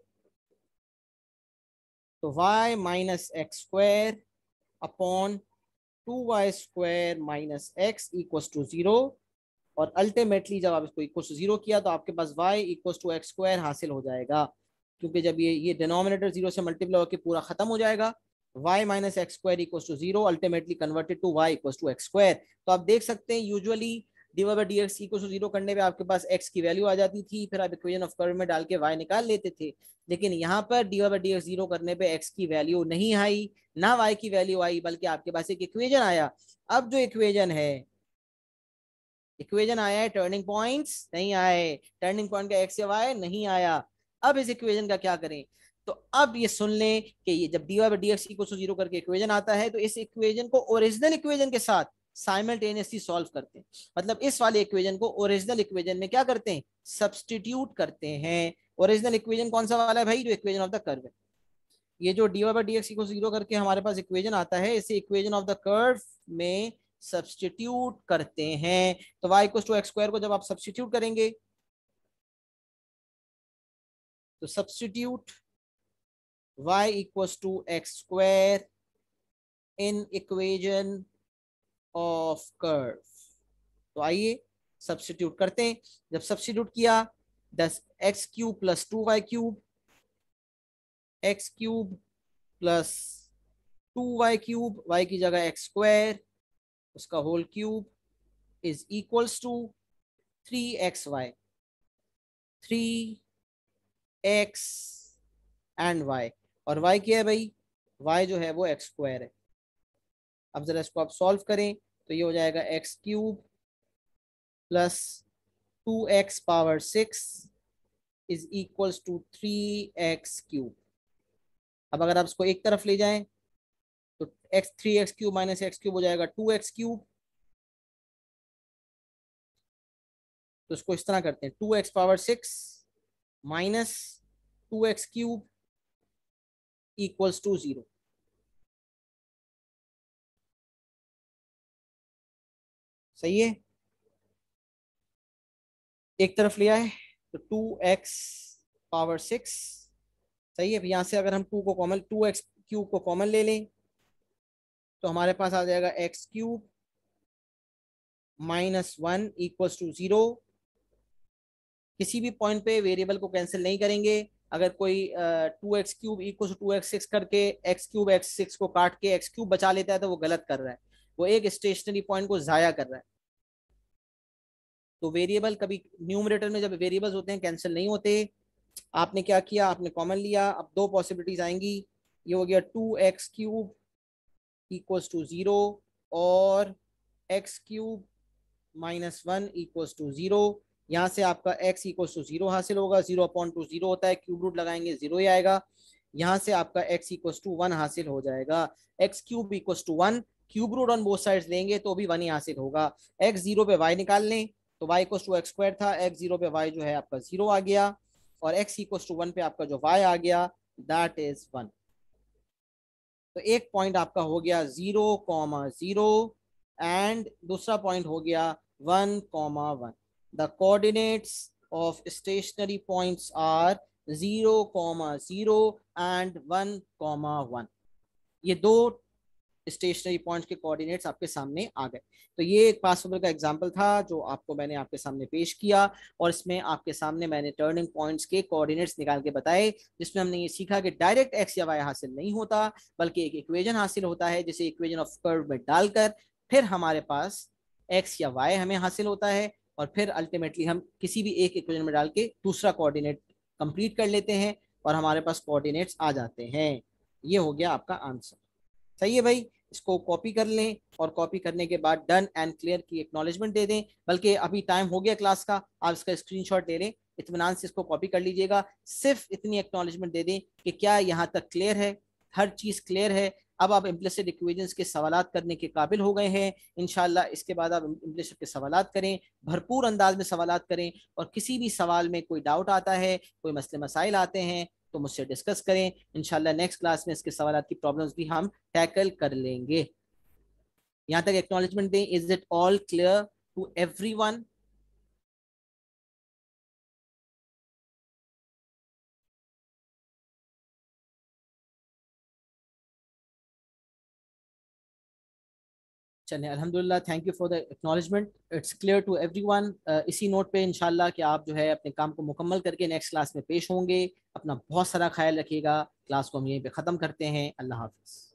तो y minus x square upon two y square minus x equal to zero और अल्टीमेटली जब आप इसको इक्व टू जीरो किया तो आपके पास y equal to x square हासिल हो जाएगा क्योंकि जब ये ये डिनोमिनेटर जीरो से मल्टीप्लाई होकर पूरा खत्म हो जाएगा y minus x square equal to zero ultimately converted to y equal to x square तो आप देख सकते हैं usually d y by d x zero करने पे आपके पास एक्स की वैल्यू आ जाती थी फिर आप इक्वेजन ऑफ कर्व में डाल के वाई निकाल लेते थे लेकिन यहाँ पर d y by d x zero करने पे एक्स की वैल्यू नहीं आई ना वाई की वैल्यू आई बल्कि आपके पास एक इक्वेजन आया अब जो इक्वेजन है इक्वेजन आया है टर्निंग पॉइंट नहीं आए टर्निंग पॉइंट का एक्स या वाई नहीं आया अब इस इक्वेजन का क्या करें तो अब ये सुन लें कि ये जब d y by d x zero करके इक्वेजन आता है तो इस इक्वेजन को ओरिजिनल इक्वेजन के साथ साइमल्टेनियसली सॉल्व करते हैं मतलब इस वाले इक्वेजन को ओरिजिनल इक्वेजन में क्या करते हैं सब्सटीट्यूट करते हैं ओरिजिनल इक्वेजन कौन सा वाला है भाई जो इक्वेजन ऑफ द कर्व है ये जो d y d x equal zero करके हमारे पास इक्वेजन आता है इसे इक्वेजन ऑफ द कर्व में सब्सटीट्यूट करते हैं तो y equal to x square को जब आप सब्सटीट्यूट करेंगे तो substitute y equals to x square in equation of curve तो आइए सब्सटीट्यूट करते हैं जब सब्सटीट्यूट किया दस x cube plus two y cube x cube plus two y cube y की जगह एक्स स्क्वायर उसका whole cube is equals to three x y three x and y और वाई क्या है भाई वाई जो है वो एक्स स्क्वायर है अब ज़रा इसको आप सॉल्व करें तो ये हो जाएगा x cube plus two x power six is equals to three x cube अब अगर आप इसको एक तरफ ले जाएं तो x three x cube minus x cube हो जाएगा टू एक्स क्यूब तो इसको इस तरह करते हैं two x power six minus two x cube equals to zero सही है एक तरफ लिया है तो टू एक्स पावर सिक्स सही है यहां से अगर हम टू को कॉमन टू एक्स क्यूब को कॉमन ले लें तो हमारे पास आ जाएगा x cube minus one equal to zero किसी भी पॉइंट पे वेरिएबल को कैंसिल नहीं करेंगे अगर कोई two x cube equal to x six करके एक्स क्यूब एक्स सिक्स को काट के एक्स क्यूब बचा लेता है तो वो गलत कर रहा है वो एक स्टेशनरी पॉइंट को ज़ाया कर रहा है तो वेरिएबल कभी न्यूमरेटर में जब वेरिएबल्स होते हैं कैंसिल नहीं होते आपने क्या किया आपने कॉमन लिया अब दो पॉसिबिलिटीज आएंगी ये हो गया two x cube equals to zero और x cube minus one equals to zero यहाँ से आपका एक्स इक्वस टू ज़ीरो हासिल होगा ज़ीरो अपॉइंट टू ज़ीरो होता है क्यूब रूट लगाएंगे ज़ीरो ही आएगा यहाँ से आपका एक्स इक्वस टू वन हासिल हो जाएगा x cube equals to one cube root on both sides लेंगे तो भी वन ही हासिल होगा एक्स जीरो पे वाई निकाल लें तो वाई इक्व टू एक्स स्क्वायर था एक्स जीरो पे वाई जो है आपका जीरो आ गया और एक्स इक्व टू वन पे आपका जो वाई आ गया दैट इज वन तो एक पॉइंट आपका हो गया जीरो कॉमा जीरो एंड दूसरा पॉइंट हो गया one comma one the coordinates of stationary points are zero comma zero and one comma one ये दो स्टेशनरी पॉइंट के कोऑर्डिनेट्स आपके सामने आ गए तो ये एक पासबल का एग्जाम्पल था जो आपको मैंने आपके सामने पेश किया और इसमें आपके सामने मैंने टर्निंग पॉइंट्स के कोऑर्डिनेट्स निकाल के बताए जिसमें हमने ये सीखा कि डायरेक्ट एक्स या वाई हासिल नहीं होता बल्कि एक इक्वेजन हासिल होता है जिसे इक्वेजन ऑफ कर्व में डालकर फिर हमारे पास एक्स या वाई हमें हासिल होता है और फिर अल्टीमेटली हम किसी भी एक इक्वेजन में डाल के दूसरा कोऑर्डिनेट कंप्लीट कर लेते हैं और हमारे पास कोऑर्डिनेट्स आ जाते हैं ये हो गया आपका आंसर सही है भाई इसको कॉपी कर लें और कॉपी करने के बाद डन एंड क्लियर की एक्नोलेजमेंट दे दें बल्कि अभी टाइम हो गया क्लास का आप इसका स्क्रीनशॉट ले लें इतमान से इसको कॉपी कर लीजिएगा सिर्फ इतनी एक्नॉलेजमेंट दे दें कि क्या यहाँ तक क्लियर है हर चीज़ क्लियर है अब आप इम्प्लिसिट इक्वेजन के सवाल करने के काबिल हो गए हैं इन इसके बाद आप इम्प्लिसिट के सवाल करें भरपूर अंदाज में सवाल करें और किसी भी सवाल में कोई डाउट आता है कोई मसले मसाइल आते हैं तो मुझसे डिस्कस करें इनशाला नेक्स्ट क्लास में इसके सवाल की प्रॉब्लम भी हम टैकल कर लेंगे यहां तक एक्नोलेजमेंट दें is it all clear to every चलें अल्हम्दुलिल्लाह thank you for the acknowledgement it's clear to everyone इसी नोट पे इनशाला कि आप जो है अपने काम को मुकम्मल करके नेक्स्ट क्लास में पेश होंगे अपना बहुत सारा ख्याल रखिएगा क्लास को हम यहीं पे ख़त्म करते हैं अल्लाह हाफिज़